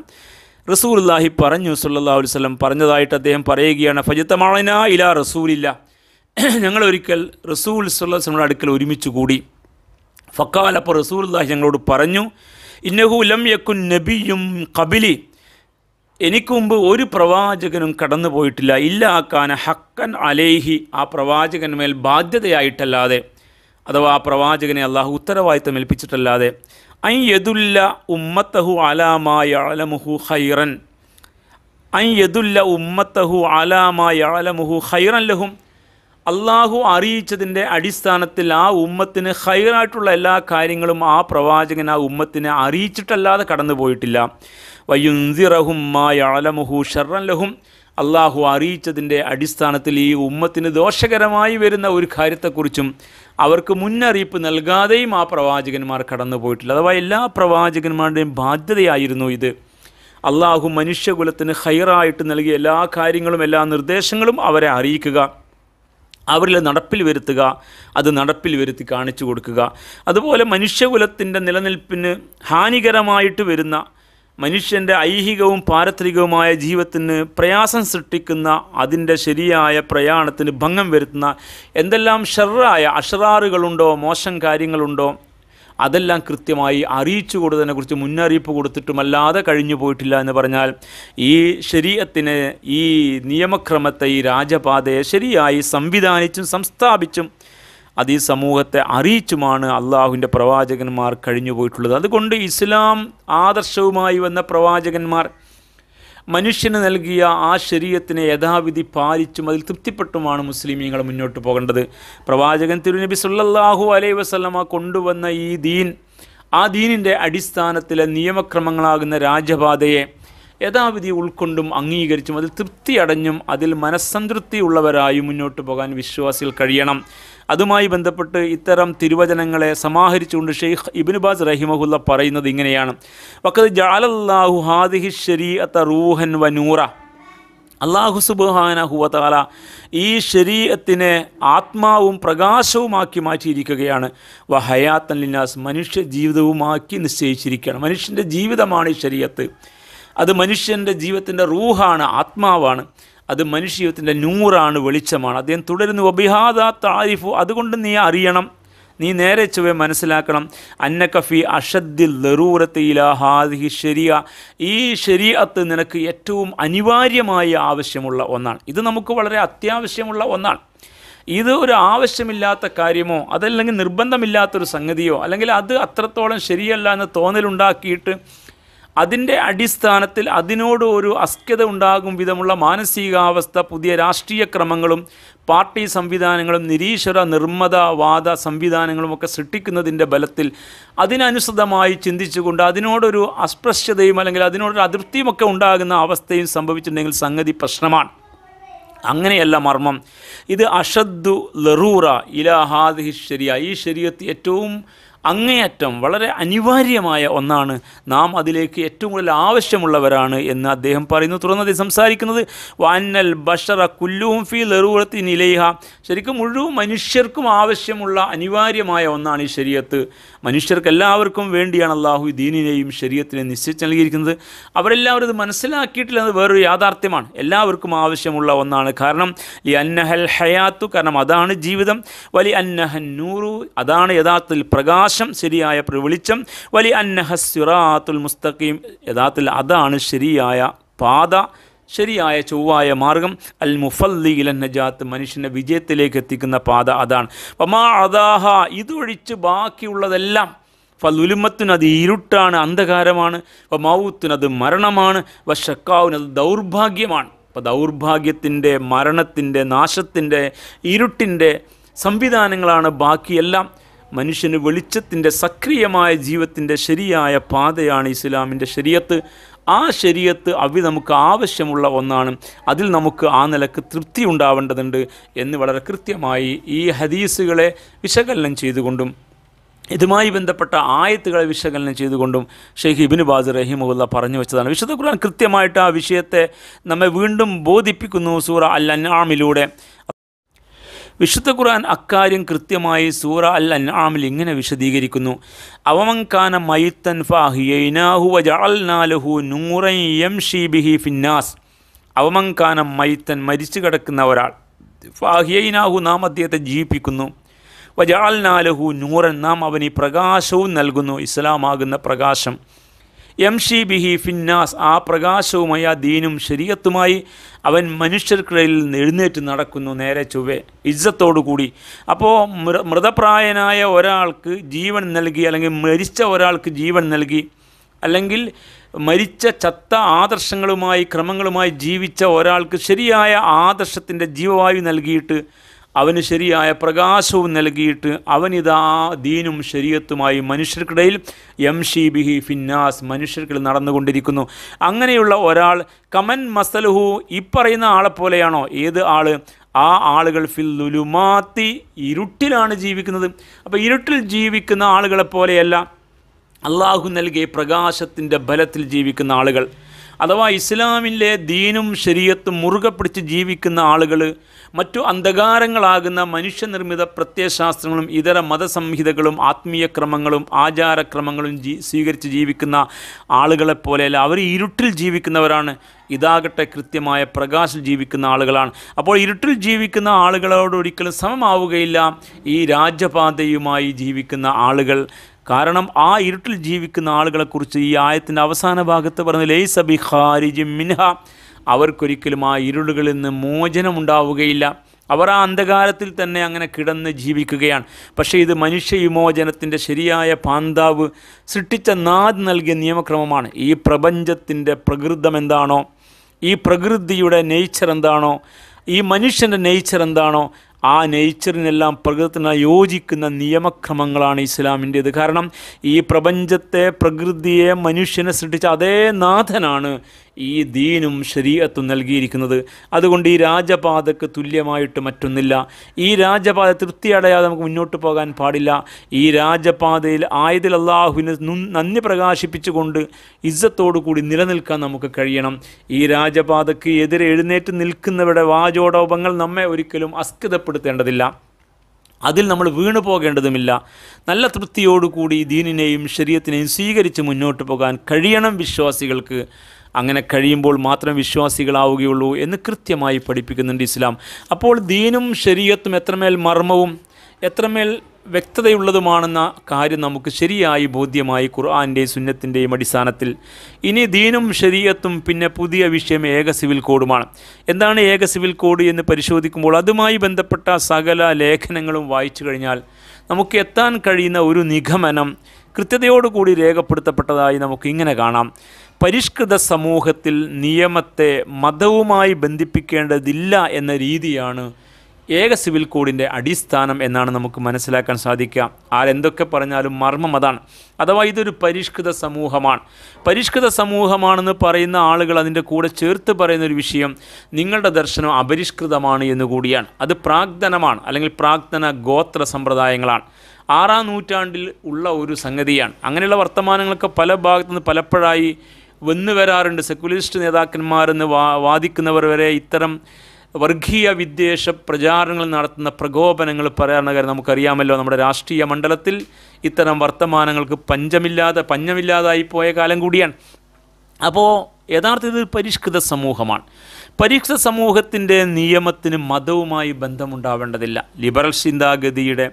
റസൂലുല്ലാഹി പറഞ്ഞു സുല്ലാ അലുവല്ലം പറഞ്ഞതായിട്ട് അദ്ദേഹം പറയുകയാണ് ഫജിത്തമാളന ഇല റസൂലില്ല *clears throat* ഞങ്ങളൊരിക്കൽ റസൂൽ സുല്ലാസിനോട് അടുക്കൽ ഒരുമിച്ച് കൂടി ഫക്കാൽ അപ്പോൾ റസൂൽല്ലാഹി ഞങ്ങളോട് പറഞ്ഞു ഇന്നഹു ലം യക്കുൻ നബിയും കബിലി എനിക്ക് മുമ്പ് ഒരു പ്രവാചകനും കടന്നു പോയിട്ടില്ല ഇല്ലാക്കാൻ ഹക്കൻ അലേഹി ആ പ്രവാചകന്മേൽ ബാധ്യതയായിട്ടല്ലാതെ അഥവാ ആ പ്രവാചകനെ അള്ളാഹു ഉത്തരവാദിത്വം ഏൽപ്പിച്ചിട്ടല്ലാതെ ഐ യദുല്ല ഉമ്മത്തഹു അലാമായാലമുഹു ഹൈറൻ ഐ യദുല്ല ഉമ്മത്തഹു അലാമായാലമുഹു ഹൈറൻ ലഹും അള്ളാഹു അറിയിച്ചതിൻ്റെ അടിസ്ഥാനത്തിൽ ആ ഉമ്മത്തിന് ഹൈറായിട്ടുള്ള എല്ലാ കാര്യങ്ങളും ആ പ്രവാചകൻ ആ ഉമ്മത്തിനെ അറിയിച്ചിട്ടല്ലാതെ കടന്നു പോയിട്ടില്ല വയ്യുന്തിറഹും ഷർറൻ ലഹും അള്ളാഹു അറിയിച്ചതിൻ്റെ അടിസ്ഥാനത്തിൽ ഈ ഉമ്മത്തിന് ദോഷകരമായി വരുന്ന ഒരു കാര്യത്തെക്കുറിച്ചും അവർക്ക് മുന്നറിയിപ്പ് നൽകാതെയും ആ പ്രവാചകന്മാർ കടന്നുപോയിട്ടില്ല അഥവാ എല്ലാ പ്രവാചകന്മാരുടെയും ബാധ്യതയായിരുന്നു ഇത് അള്ളാഹു മനുഷ്യകുലത്തിന് ഹൈറായിട്ട് നൽകിയ എല്ലാ കാര്യങ്ങളും എല്ലാ നിർദ്ദേശങ്ങളും അവരെ അറിയിക്കുക അവരിൽ നടപ്പിൽ വരുത്തുക അത് നടപ്പിൽ വരുത്തി കാണിച്ചു കൊടുക്കുക അതുപോലെ മനുഷ്യകുലത്തിൻ്റെ നിലനിൽപ്പിന് ഹാനികരമായിട്ട് വരുന്ന മനുഷ്യൻ്റെ ഐഹികവും പാരത്രികവുമായ ജീവിതത്തിന് പ്രയാസം സൃഷ്ടിക്കുന്ന അതിൻ്റെ ശരിയായ പ്രയാണത്തിന് ഭംഗം വരുത്തുന്ന എന്തെല്ലാം ഷെറായ അഷറാറുകളുണ്ടോ മോശം കാര്യങ്ങളുണ്ടോ അതെല്ലാം കൃത്യമായി അറിയിച്ചു കുറിച്ച് മുന്നറിയിപ്പ് കൊടുത്തിട്ടുമല്ലാതെ കഴിഞ്ഞു പോയിട്ടില്ല എന്ന് പറഞ്ഞാൽ ഈ ശരീരത്തിന് ഈ നിയമക്രമത്തെ ഈ രാജപാതയെ ശരിയായി സംവിധാനിച്ചും സംസ്ഥാപിച്ചും അത് ഈ സമൂഹത്തെ അറിയിച്ചുമാണ് അള്ളാഹുവിൻ്റെ പ്രവാചകന്മാർ കഴിഞ്ഞു പോയിട്ടുള്ളത് അതുകൊണ്ട് ഇസ്ലാം ആദർശവുമായി വന്ന പ്രവാചകന്മാർ മനുഷ്യന് നൽകിയ ആ ശരീരത്തിനെ യഥാവിധി പാലിച്ചും അതിൽ തൃപ്തിപ്പെട്ടുമാണ് മുസ്ലിമീങ്ങൾ മുന്നോട്ട് പോകേണ്ടത് പ്രവാചകൻ തിരുനബി സുല്ലാഹു അലൈ വസ്ലമ കൊണ്ടുവന്ന ഈ ദീൻ ആ ദീനിൻ്റെ അടിസ്ഥാനത്തിലെ നിയമക്രമങ്ങളാകുന്ന രാജപാതയെ യഥാവിധി ഉൾക്കൊണ്ടും അംഗീകരിച്ചും അതിൽ തൃപ്തിയടഞ്ഞും അതിൽ മനസ്സംതൃപ്തിയുള്ളവരായും മുന്നോട്ട് പോകാൻ വിശ്വാസികൾ കഴിയണം അതുമായി ബന്ധപ്പെട്ട് ഇത്തരം തിരുവചനങ്ങളെ സമാഹരിച്ചുകൊണ്ട് ഷെയ്ഖ് ഇബിനുബാസ് റഹിമഹുല്ല പറയുന്നത് ഇങ്ങനെയാണ് വക്കത് ജാലല്ലാഹു ഹാദിഹി അത്ത റൂഹൻ വനൂറ അള്ളാഹു ഹുവതാല ഈ ശരീരത്തിനെ ആത്മാവും പ്രകാശവുമാക്കി മാറ്റിയിരിക്കുകയാണ് വ വഹയാത്തൻ ലിനാസ് മനുഷ്യ ജീവിതവുമാക്കി നിശ്ചയിച്ചിരിക്കുകയാണ് മനുഷ്യൻ്റെ ജീവിതമാണ് ഈ ശരീരത്ത് അത് മനുഷ്യൻ്റെ ജീവിതത്തിൻ്റെ റൂഹാണ് ആത്മാവാണ് അത് മനുഷ്യജീവിതത്തിൻ്റെ നൂറാണ് വെളിച്ചമാണ് അദ്ദേഹം തുടരുന്നു ഒബിഹാദ താരിഫു അതുകൊണ്ട് നീ അറിയണം നീ നേരെ ചൊവ്വേ മനസ്സിലാക്കണം അന്നക്കഫി അഷദ്ദിൽ ലറൂറത്തിയില ഹാദിഹി ശരിയ ഈ ശരീഅത്ത് നിനക്ക് ഏറ്റവും അനിവാര്യമായ ആവശ്യമുള്ള ഒന്നാണ് ഇത് നമുക്ക് വളരെ അത്യാവശ്യമുള്ള ഒന്നാണ് ഇത് ഒരു ആവശ്യമില്ലാത്ത കാര്യമോ അതല്ലെങ്കിൽ നിർബന്ധമില്ലാത്തൊരു സംഗതിയോ അല്ലെങ്കിൽ അത് അത്രത്തോളം ശരിയല്ല എന്ന് തോന്നലുണ്ടാക്കിയിട്ട് അതിൻ്റെ അടിസ്ഥാനത്തിൽ അതിനോട് ഒരു അസ്ക്യത ഉണ്ടാകും വിധമുള്ള മാനസികാവസ്ഥ പുതിയ രാഷ്ട്രീയ ക്രമങ്ങളും പാർട്ടി സംവിധാനങ്ങളും നിരീശ്വര നിർമ്മതവാദ സംവിധാനങ്ങളുമൊക്കെ സൃഷ്ടിക്കുന്നതിൻ്റെ ബലത്തിൽ അതിനനുസൃതമായി ചിന്തിച്ചുകൊണ്ട് അതിനോടൊരു അസ്പൃശ്യതയും അല്ലെങ്കിൽ അതിനോടൊരു അതൃപ്തിയുമൊക്കെ ഉണ്ടാകുന്ന അവസ്ഥയും സംഭവിച്ചിട്ടുണ്ടെങ്കിൽ സംഗതി പ്രശ്നമാണ് അങ്ങനെയല്ല മർമ്മം ഇത് അഷദ്ദു ലറൂറ ഇലാഹാദ് ഹിഷരിയ ഈ ശരീരത്തിൽ ഏറ്റവും അങ്ങേയറ്റം വളരെ അനിവാര്യമായ ഒന്നാണ് നാം അതിലേക്ക് ഏറ്റവും കൂടുതൽ ആവശ്യമുള്ളവരാണ് എന്ന് അദ്ദേഹം പറയുന്നു അദ്ദേഹം സംസാരിക്കുന്നത് വാനൽ ബഷറ കുല്ലുവും ഫീ ലെറുവത്തി നിലയിഹ ശരിക്കും മുഴുവൻ മനുഷ്യർക്കും ആവശ്യമുള്ള അനിവാര്യമായ ഒന്നാണ് ഈ ശരീരത്ത് മനുഷ്യർക്ക് എല്ലാവർക്കും വേണ്ടിയാണ് അള്ളാഹു ദീനിനെയും ശരീരത്തിനെയും നിശ്ചയിച്ച് നൽകിയിരിക്കുന്നത് അവരെല്ലാവരും ഇത് മനസ്സിലാക്കിയിട്ടില്ല എന്നത് വേറൊരു യാഥാർത്ഥ്യമാണ് എല്ലാവർക്കും ആവശ്യമുള്ള ഒന്നാണ് കാരണം ഈ അന്നഹൽ ഹയാത്തു കാരണം അതാണ് ജീവിതം വലി അന്നഹൻ നൂറു അതാണ് യഥാർത്ഥത്തിൽ പ്രകാശം പ്രകാശം ശരിയായ വെളിച്ചം വലി അന്നഹസ്യുറാത്തുൽ മുസ്തഖീം യഥാർത്ഥത്തിൽ അതാണ് ശരിയായ പാത ശരിയായ ചൊവ്വായ മാർഗം അൽ മുഫല്ലിയിലെ നജാത്ത് മനുഷ്യനെ വിജയത്തിലേക്ക് എത്തിക്കുന്ന പാത അതാണ് പമാ അദാഹ ഇതൊഴിച്ച് ബാക്കിയുള്ളതെല്ലാം ഫലുലുമത്തിനത് ഇരുട്ടാണ് അന്ധകാരമാണ് മൗത്തിനത് മരണമാണ് വഷക്കാവിനത് ദൗർഭാഗ്യമാണ് അപ്പോൾ ദൗർഭാഗ്യത്തിൻ്റെ മരണത്തിൻ്റെ നാശത്തിൻ്റെ ഇരുട്ടിൻ്റെ സംവിധാനങ്ങളാണ് ബാക്കിയെല്ലാം മനുഷ്യന് വെളിച്ചത്തിൻ്റെ സക്രിയമായ ജീവിതത്തിൻ്റെ ശരിയായ പാതയാണ് ഇസ്ലാമിൻ്റെ ശരീരത്ത് ആ ശരീരത്ത് അവി നമുക്ക് ആവശ്യമുള്ള ഒന്നാണ് അതിൽ നമുക്ക് ആ നിലക്ക് തൃപ്തി ഉണ്ടാവേണ്ടതുണ്ട് എന്ന് വളരെ കൃത്യമായി ഈ ഹദീസുകളെ വിശകലനം ചെയ്തുകൊണ്ടും ഇതുമായി ബന്ധപ്പെട്ട ആയത്തുകളെ വിശകലനം ചെയ്തുകൊണ്ടും ഷെയ്ഖ് ഇബിന് ബാസ് റഹിമുല്ല പറഞ്ഞു വെച്ചതാണ് വിശുദ്ധ ഖുർആൻ കൃത്യമായിട്ട് ആ വിഷയത്തെ നമ്മെ വീണ്ടും ബോധിപ്പിക്കുന്നു സൂറ അൽ വിശുദ്ധ ഖുർആൻ അക്കാര്യം കൃത്യമായി സൂറ അൽ അൻആമിൽ ഇങ്ങനെ വിശദീകരിക്കുന്നു അവമങ്കാന മൈത്തൻ ബിഹി ഫിന്നാസ് അവമങ്കാന മൈത്തൻ മരിച്ചു കിടക്കുന്ന ഒരാൾ ഫാഹിയൈനാഹു നാം അദ്ദേഹത്തെ ജീവിപ്പിക്കുന്നു വജാൽനാലഹു നൂറൻ നാം അവന് പ്രകാശവും നൽകുന്നു ഇസ്ലാമാകുന്ന പ്രകാശം എം ഷി ബിഹി ഫിന്നാസ് ആ പ്രകാശവുമായ ദീനും ശരീരത്തുമായി അവൻ മനുഷ്യർക്കിടയിൽ എഴുന്നേറ്റ് നടക്കുന്നു നേരെ ചൊവ്വെ ഇജ്ജത്തോടുകൂടി അപ്പോൾ മൃ മൃതപ്രായനായ ഒരാൾക്ക് ജീവൻ നൽകി അല്ലെങ്കിൽ മരിച്ച ഒരാൾക്ക് ജീവൻ നൽകി അല്ലെങ്കിൽ മരിച്ച ചത്ത ആദർശങ്ങളുമായി ക്രമങ്ങളുമായി ജീവിച്ച ഒരാൾക്ക് ശരിയായ ആദർശത്തിൻ്റെ ജീവവായു നൽകിയിട്ട് അവന് ശരിയായ പ്രകാശവും നൽകിയിട്ട് അവനിതാ ദീനും ശരീരത്തുമായി മനുഷ്യർക്കിടയിൽ എം ഷി ബിഹി ഫിന്നാസ് മനുഷ്യർക്കിടയിൽ നടന്നുകൊണ്ടിരിക്കുന്നു അങ്ങനെയുള്ള ഒരാൾ കമൻ മസലുഹു ഇപ്പറയുന്ന ആളെ പോലെയാണോ ഏത് ആൾ ആ ആളുകൾ ഫിൽ ലുലുമാത്തി ഇരുട്ടിലാണ് ജീവിക്കുന്നത് അപ്പോൾ ഇരുട്ടിൽ ജീവിക്കുന്ന ആളുകളെ പോലെയല്ല അള്ളാഹു നൽകിയ പ്രകാശത്തിൻ്റെ ബലത്തിൽ ജീവിക്കുന്ന ആളുകൾ അഥവാ ഇസ്ലാമിലെ ദീനും ശരീരത്തും മുറുകെ പിടിച്ച് ജീവിക്കുന്ന ആളുകൾ മറ്റു അന്ധകാരങ്ങളാകുന്ന മനുഷ്യനിർമ്മിത പ്രത്യയശാസ്ത്രങ്ങളും ഇതര മതസംഹിതകളും ആത്മീയ ക്രമങ്ങളും ആചാരക്രമങ്ങളും ജീ സ്വീകരിച്ച് ജീവിക്കുന്ന ആളുകളെ പോലെയല്ല അവർ ഇരുട്ടിൽ ജീവിക്കുന്നവരാണ് ഇതാകട്ടെ കൃത്യമായ പ്രകാശം ജീവിക്കുന്ന ആളുകളാണ് അപ്പോൾ ഇരുട്ടിൽ ജീവിക്കുന്ന ആളുകളോട് ഒരിക്കലും സമമാവുകയില്ല ഈ രാജപാതയുമായി ജീവിക്കുന്ന ആളുകൾ കാരണം ആ ഇരുട്ടിൽ ജീവിക്കുന്ന ആളുകളെക്കുറിച്ച് ഈ ആയത്തിൻ്റെ അവസാന ഭാഗത്ത് പറഞ്ഞ ലേസ് ബി ഖാരിജി മിൻഹ അവർക്കൊരിക്കലും ആ ഇരുളുകളിൽ നിന്ന് മോചനമുണ്ടാവുകയില്ല അവർ ആ അന്ധകാരത്തിൽ തന്നെ അങ്ങനെ കിടന്ന് ജീവിക്കുകയാണ് പക്ഷേ ഇത് മനുഷ്യ വിമോചനത്തിൻ്റെ ശരിയായ പാന്താവ് സൃഷ്ടിച്ച നാദ് നൽകിയ നിയമക്രമമാണ് ഈ പ്രപഞ്ചത്തിൻ്റെ പ്രകൃതം എന്താണോ ഈ പ്രകൃതിയുടെ നേച്ചർ എന്താണോ ഈ മനുഷ്യൻ്റെ നേച്ചർ എന്താണോ ആ നേച്ചറിനെല്ലാം പ്രകൃതിനെ യോജിക്കുന്ന നിയമക്രമങ്ങളാണ് ഇസ്ലാമിൻ്റേത് കാരണം ഈ പ്രപഞ്ചത്തെ പ്രകൃതിയെ മനുഷ്യനെ സൃഷ്ടിച്ച അതേ നാഥനാണ് ഈ ദീനും ശരീരത്തും നൽകിയിരിക്കുന്നത് അതുകൊണ്ട് ഈ രാജപാതക്ക് തുല്യമായിട്ട് മറ്റൊന്നില്ല ഈ രാജപാത അടയാതെ നമുക്ക് മുന്നോട്ട് പോകാൻ പാടില്ല ഈ രാജപാതയിൽ ആയതിൽ അള്ളാഹുവിന് നന്ദി പ്രകാശിപ്പിച്ചുകൊണ്ട് ഇജ്ജത്തോടു കൂടി നിലനിൽക്കാൻ നമുക്ക് കഴിയണം ഈ രാജപാതക്ക് എതിരെ എഴുന്നേറ്റ് നിൽക്കുന്നവരുടെ വാചോടോപങ്ങൾ നമ്മെ ഒരിക്കലും അസ്കിതപ്പെടുത്തേണ്ടതില്ല അതിൽ നമ്മൾ വീണു പോകേണ്ടതുമില്ല നല്ല തൃപ്തിയോടുകൂടി ദീനിനെയും ശരീരത്തിനെയും സ്വീകരിച്ച് മുന്നോട്ട് പോകാൻ കഴിയണം വിശ്വാസികൾക്ക് അങ്ങനെ കഴിയുമ്പോൾ മാത്രം വിശ്വാസികളാവുകയുള്ളൂ എന്ന് കൃത്യമായി പഠിപ്പിക്കുന്നുണ്ട് ഇസ്ലാം അപ്പോൾ ദീനും ശരീരത്തും എത്രമേൽ മർമ്മവും എത്രമേൽ വ്യക്തതയുള്ളതുമാണെന്ന കാര്യം നമുക്ക് ശരിയായി ബോധ്യമായി ഖുർആൻ്റെ സുന്നത്തിൻ്റെയും അടിസ്ഥാനത്തിൽ ഇനി ദീനും ശരീരത്തും പിന്നെ പുതിയ വിഷയം ഏക സിവിൽ കോഡുമാണ് എന്താണ് ഏക സിവിൽ കോഡ് എന്ന് പരിശോധിക്കുമ്പോൾ അതുമായി ബന്ധപ്പെട്ട സകല ലേഖനങ്ങളും വായിച്ചു കഴിഞ്ഞാൽ നമുക്ക് എത്താൻ കഴിയുന്ന ഒരു നിഗമനം കൃത്യതയോടുകൂടി രേഖപ്പെടുത്തപ്പെട്ടതായി നമുക്ക് ഇങ്ങനെ കാണാം പരിഷ്കൃത സമൂഹത്തിൽ നിയമത്തെ മതവുമായി ബന്ധിപ്പിക്കേണ്ടതില്ല എന്ന രീതിയാണ് ഏക സിവിൽ കോഡിൻ്റെ അടിസ്ഥാനം എന്നാണ് നമുക്ക് മനസ്സിലാക്കാൻ സാധിക്കുക ആരെന്തൊക്കെ പറഞ്ഞാലും മർമ്മം അതാണ് അഥവാ ഇതൊരു പരിഷ്കൃത സമൂഹമാണ് പരിഷ്കൃത സമൂഹമാണെന്ന് പറയുന്ന ആളുകൾ അതിൻ്റെ കൂടെ ചേർത്ത് പറയുന്ന ഒരു വിഷയം നിങ്ങളുടെ ദർശനം അപരിഷ്കൃതമാണ് എന്നുകൂടിയാണ് അത് പ്രാഗ്ധനമാണ് അല്ലെങ്കിൽ പ്രാഗ്ധന ഗോത്ര സമ്പ്രദായങ്ങളാണ് ആറാം നൂറ്റാണ്ടിൽ ഉള്ള ഒരു സംഗതിയാണ് അങ്ങനെയുള്ള വർത്തമാനങ്ങളൊക്കെ പല ഭാഗത്തുനിന്ന് പലപ്പോഴായി വന്നു വരാറുണ്ട് സെക്കുലറിസ്റ്റ് നേതാക്കന്മാരെന്ന് വാ വാദിക്കുന്നവർ വരെ ഇത്തരം വർഗീയ വിദ്വേഷ പ്രചാരണങ്ങൾ നടത്തുന്ന പ്രകോപനങ്ങൾ പറയാനുള്ള കാര്യം നമുക്കറിയാമല്ലോ നമ്മുടെ രാഷ്ട്രീയ മണ്ഡലത്തിൽ ഇത്തരം വർത്തമാനങ്ങൾക്ക് പഞ്ചമില്ലാതെ പഞ്ഞമില്ലാതായി പോയ കാലം കൂടിയാണ് അപ്പോൾ യഥാർത്ഥത്തിൽ പരിഷ്കൃത സമൂഹമാണ് പരിഷ്കൃത സമൂഹത്തിൻ്റെ നിയമത്തിന് മതവുമായി ബന്ധമുണ്ടാവേണ്ടതില്ല ലിബറൽ ചിന്താഗതിയുടെ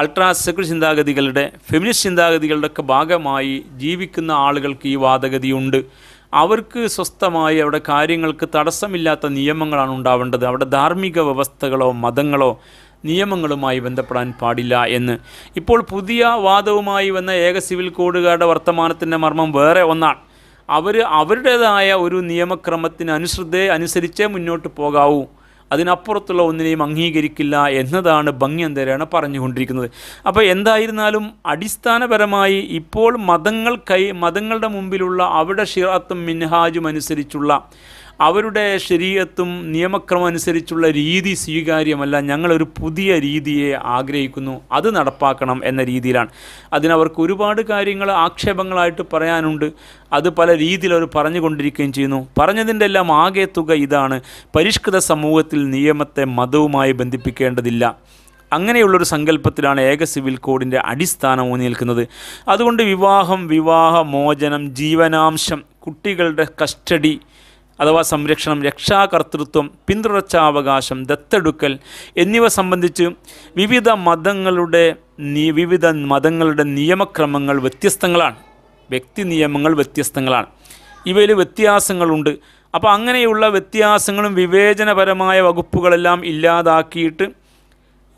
അൾട്രാ സെക്കുലർ ചിന്താഗതികളുടെ ഫെമിനിസ്റ്റ് ചിന്താഗതികളുടെ ഒക്കെ ഭാഗമായി ജീവിക്കുന്ന ആളുകൾക്ക് ഈ വാദഗതിയുണ്ട് അവർക്ക് സ്വസ്ഥമായി അവിടെ കാര്യങ്ങൾക്ക് തടസ്സമില്ലാത്ത നിയമങ്ങളാണ് ഉണ്ടാവേണ്ടത് അവിടെ ധാർമ്മിക വ്യവസ്ഥകളോ മതങ്ങളോ നിയമങ്ങളുമായി ബന്ധപ്പെടാൻ പാടില്ല എന്ന് ഇപ്പോൾ പുതിയ വാദവുമായി വന്ന ഏക സിവിൽ കോഡുകാരുടെ വർത്തമാനത്തിൻ്റെ മർമ്മം വേറെ ഒന്നാണ് അവർ അവരുടേതായ ഒരു നിയമക്രമത്തിന് അനുസൃതേ അനുസരിച്ചേ മുന്നോട്ട് പോകാവൂ അതിനപ്പുറത്തുള്ള ഒന്നിനെയും അംഗീകരിക്കില്ല എന്നതാണ് ഭംഗ്യന്തരാണ് പറഞ്ഞുകൊണ്ടിരിക്കുന്നത് അപ്പോൾ എന്തായിരുന്നാലും അടിസ്ഥാനപരമായി ഇപ്പോൾ മതങ്ങൾ കൈ മതങ്ങളുടെ മുമ്പിലുള്ള അവിടെ ഷിറാത്തും മിൻഹാജും അനുസരിച്ചുള്ള അവരുടെ ശരീരത്തും നിയമക്രമം അനുസരിച്ചുള്ള രീതി സ്വീകാര്യമല്ല ഞങ്ങളൊരു പുതിയ രീതിയെ ആഗ്രഹിക്കുന്നു അത് നടപ്പാക്കണം എന്ന രീതിയിലാണ് അതിനവർക്ക് ഒരുപാട് കാര്യങ്ങൾ ആക്ഷേപങ്ങളായിട്ട് പറയാനുണ്ട് അത് പല രീതിയിൽ അവർ പറഞ്ഞുകൊണ്ടിരിക്കുകയും ചെയ്യുന്നു പറഞ്ഞതിൻ്റെ എല്ലാം ആകെ തുക ഇതാണ് പരിഷ്കൃത സമൂഹത്തിൽ നിയമത്തെ മതവുമായി ബന്ധിപ്പിക്കേണ്ടതില്ല അങ്ങനെയുള്ളൊരു സങ്കല്പത്തിലാണ് ഏക സിവിൽ കോഡിൻ്റെ അടിസ്ഥാനം ഊന്നി നിൽക്കുന്നത് അതുകൊണ്ട് വിവാഹം വിവാഹമോചനം ജീവനാംശം കുട്ടികളുടെ കസ്റ്റഡി അഥവാ സംരക്ഷണം രക്ഷാകർത്തൃത്വം പിന്തുടർച്ചാവകാശം ദത്തെടുക്കൽ എന്നിവ സംബന്ധിച്ച് വിവിധ മതങ്ങളുടെ വിവിധ മതങ്ങളുടെ നിയമക്രമങ്ങൾ വ്യത്യസ്തങ്ങളാണ് വ്യക്തി നിയമങ്ങൾ വ്യത്യസ്തങ്ങളാണ് ഇവയിൽ വ്യത്യാസങ്ങളുണ്ട് അപ്പോൾ അങ്ങനെയുള്ള വ്യത്യാസങ്ങളും വിവേചനപരമായ വകുപ്പുകളെല്ലാം ഇല്ലാതാക്കിയിട്ട്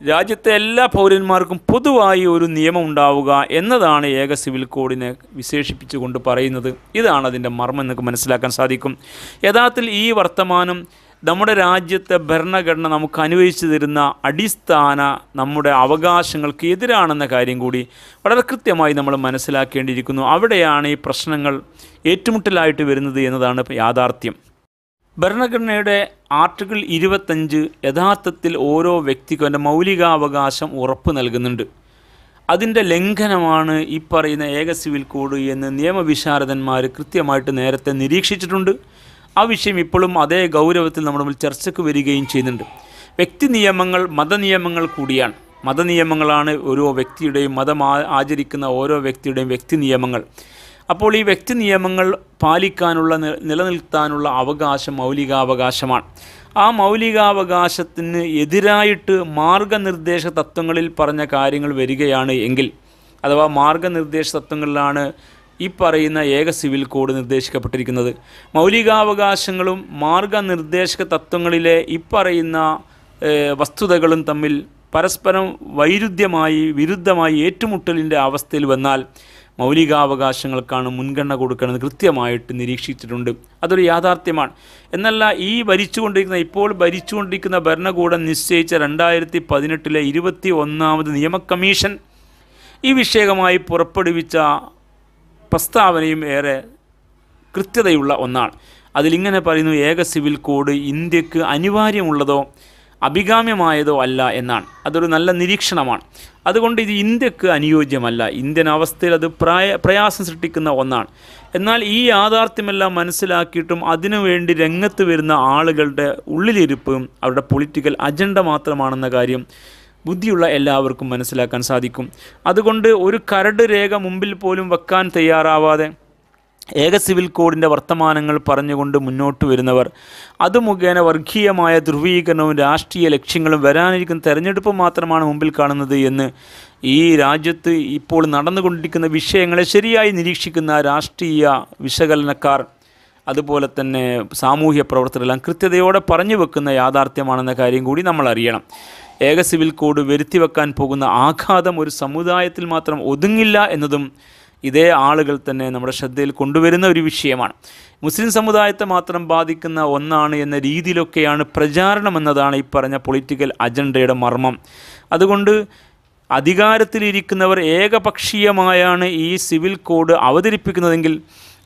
രാജ്യത്തെ എല്ലാ പൗരന്മാർക്കും പൊതുവായി ഒരു നിയമം ഉണ്ടാവുക എന്നതാണ് ഏക സിവിൽ കോഡിനെ വിശേഷിപ്പിച്ചുകൊണ്ട് പറയുന്നത് ഇതാണ് അതിൻ്റെ മർമ്മം എന്നൊക്കെ മനസ്സിലാക്കാൻ സാധിക്കും യഥാർത്ഥത്തിൽ ഈ വർത്തമാനം നമ്മുടെ രാജ്യത്തെ ഭരണഘടന നമുക്ക് അനുവദിച്ചു തരുന്ന അടിസ്ഥാന നമ്മുടെ അവകാശങ്ങൾക്ക് എതിരാണെന്ന കാര്യം കൂടി വളരെ കൃത്യമായി നമ്മൾ മനസ്സിലാക്കേണ്ടിയിരിക്കുന്നു അവിടെയാണ് ഈ പ്രശ്നങ്ങൾ ഏറ്റുമുട്ടലായിട്ട് വരുന്നത് എന്നതാണ് യാഥാർത്ഥ്യം ഭരണഘടനയുടെ ആർട്ടിക്കിൾ ഇരുപത്തഞ്ച് യഥാർത്ഥത്തിൽ ഓരോ വ്യക്തിക്കും അവൻ്റെ മൗലികാവകാശം ഉറപ്പ് നൽകുന്നുണ്ട് അതിൻ്റെ ലംഘനമാണ് ഈ പറയുന്ന ഏക സിവിൽ കോഡ് എന്ന് നിയമവിശാരദന്മാർ കൃത്യമായിട്ട് നേരത്തെ നിരീക്ഷിച്ചിട്ടുണ്ട് ആ വിഷയം ഇപ്പോഴും അതേ ഗൗരവത്തിൽ നമ്മുടെ മുമ്പിൽ ചർച്ചയ്ക്ക് വരികയും ചെയ്യുന്നുണ്ട് വ്യക്തി നിയമങ്ങൾ മതനിയമങ്ങൾ കൂടിയാണ് മതനിയമങ്ങളാണ് ഓരോ വ്യക്തിയുടെയും മതം ആചരിക്കുന്ന ഓരോ വ്യക്തിയുടെയും വ്യക്തി നിയമങ്ങൾ അപ്പോൾ ഈ വ്യക്തി നിയമങ്ങൾ പാലിക്കാനുള്ള നിലനിൽക്കാനുള്ള അവകാശം മൗലികാവകാശമാണ് ആ മൗലികാവകാശത്തിന് എതിരായിട്ട് മാർഗനിർദ്ദേശ തത്വങ്ങളിൽ പറഞ്ഞ കാര്യങ്ങൾ വരികയാണ് എങ്കിൽ അഥവാ മാർഗനിർദ്ദേശ തത്വങ്ങളിലാണ് ഈ പറയുന്ന ഏക സിവിൽ കോഡ് നിർദ്ദേശിക്കപ്പെട്ടിരിക്കുന്നത് മൗലികാവകാശങ്ങളും മാർഗനിർദ്ദേശ തത്വങ്ങളിലെ ഈ പറയുന്ന വസ്തുതകളും തമ്മിൽ പരസ്പരം വൈരുദ്ധ്യമായി വിരുദ്ധമായി ഏറ്റുമുട്ടലിൻ്റെ അവസ്ഥയിൽ വന്നാൽ മൗലികാവകാശങ്ങൾക്കാണ് മുൻഗണന കൊടുക്കണമെന്ന് കൃത്യമായിട്ട് നിരീക്ഷിച്ചിട്ടുണ്ട് അതൊരു യാഥാർത്ഥ്യമാണ് എന്നല്ല ഈ ഭരിച്ചുകൊണ്ടിരിക്കുന്ന ഇപ്പോൾ ഭരിച്ചുകൊണ്ടിരിക്കുന്ന ഭരണകൂടം നിശ്ചയിച്ച രണ്ടായിരത്തി പതിനെട്ടിലെ ഇരുപത്തി ഒന്നാമത് നിയമ കമ്മീഷൻ ഈ വിഷയകമായി പുറപ്പെടുവിച്ച പ്രസ്താവനയും ഏറെ കൃത്യതയുള്ള ഒന്നാണ് അതിലിങ്ങനെ പറയുന്നു ഏക സിവിൽ കോഡ് ഇന്ത്യക്ക് അനിവാര്യമുള്ളതോ അഭികാമ്യമായതോ അല്ല എന്നാണ് അതൊരു നല്ല നിരീക്ഷണമാണ് അതുകൊണ്ട് ഇത് ഇന്ത്യക്ക് അനുയോജ്യമല്ല ഇന്ത്യൻ അവസ്ഥയിൽ അത് പ്രായ പ്രയാസം സൃഷ്ടിക്കുന്ന ഒന്നാണ് എന്നാൽ ഈ യാഥാർത്ഥ്യമെല്ലാം മനസ്സിലാക്കിയിട്ടും അതിനു വേണ്ടി രംഗത്ത് വരുന്ന ആളുകളുടെ ഉള്ളിലിരിപ്പും അവരുടെ പൊളിറ്റിക്കൽ അജണ്ട മാത്രമാണെന്ന കാര്യം ബുദ്ധിയുള്ള എല്ലാവർക്കും മനസ്സിലാക്കാൻ സാധിക്കും അതുകൊണ്ട് ഒരു കരട് രേഖ മുമ്പിൽ പോലും വെക്കാൻ തയ്യാറാവാതെ ഏക സിവിൽ കോഡിൻ്റെ വർത്തമാനങ്ങൾ പറഞ്ഞുകൊണ്ട് മുന്നോട്ട് വരുന്നവർ അത് മുഖേന വർഗീയമായ ധ്രുവീകരണവും രാഷ്ട്രീയ ലക്ഷ്യങ്ങളും വരാനിരിക്കുന്ന തെരഞ്ഞെടുപ്പ് മാത്രമാണ് മുമ്പിൽ കാണുന്നത് എന്ന് ഈ രാജ്യത്ത് ഇപ്പോൾ നടന്നുകൊണ്ടിരിക്കുന്ന വിഷയങ്ങളെ ശരിയായി നിരീക്ഷിക്കുന്ന രാഷ്ട്രീയ വിശകലനക്കാർ അതുപോലെ തന്നെ സാമൂഹ്യ പ്രവർത്തകരെല്ലാം കൃത്യതയോടെ പറഞ്ഞു വെക്കുന്ന യാഥാർത്ഥ്യമാണെന്ന കാര്യം കൂടി നമ്മൾ അറിയണം ഏക സിവിൽ കോഡ് വരുത്തിവെക്കാൻ പോകുന്ന ആഘാതം ഒരു സമുദായത്തിൽ മാത്രം ഒതുങ്ങില്ല എന്നതും ഇതേ ആളുകൾ തന്നെ നമ്മുടെ ശ്രദ്ധയിൽ കൊണ്ടുവരുന്ന ഒരു വിഷയമാണ് മുസ്ലിം സമുദായത്തെ മാത്രം ബാധിക്കുന്ന ഒന്നാണ് എന്ന രീതിയിലൊക്കെയാണ് പ്രചാരണം എന്നതാണ് ഈ പറഞ്ഞ പൊളിറ്റിക്കൽ അജണ്ടയുടെ മർമ്മം അതുകൊണ്ട് അധികാരത്തിലിരിക്കുന്നവർ ഏകപക്ഷീയമായാണ് ഈ സിവിൽ കോഡ് അവതരിപ്പിക്കുന്നതെങ്കിൽ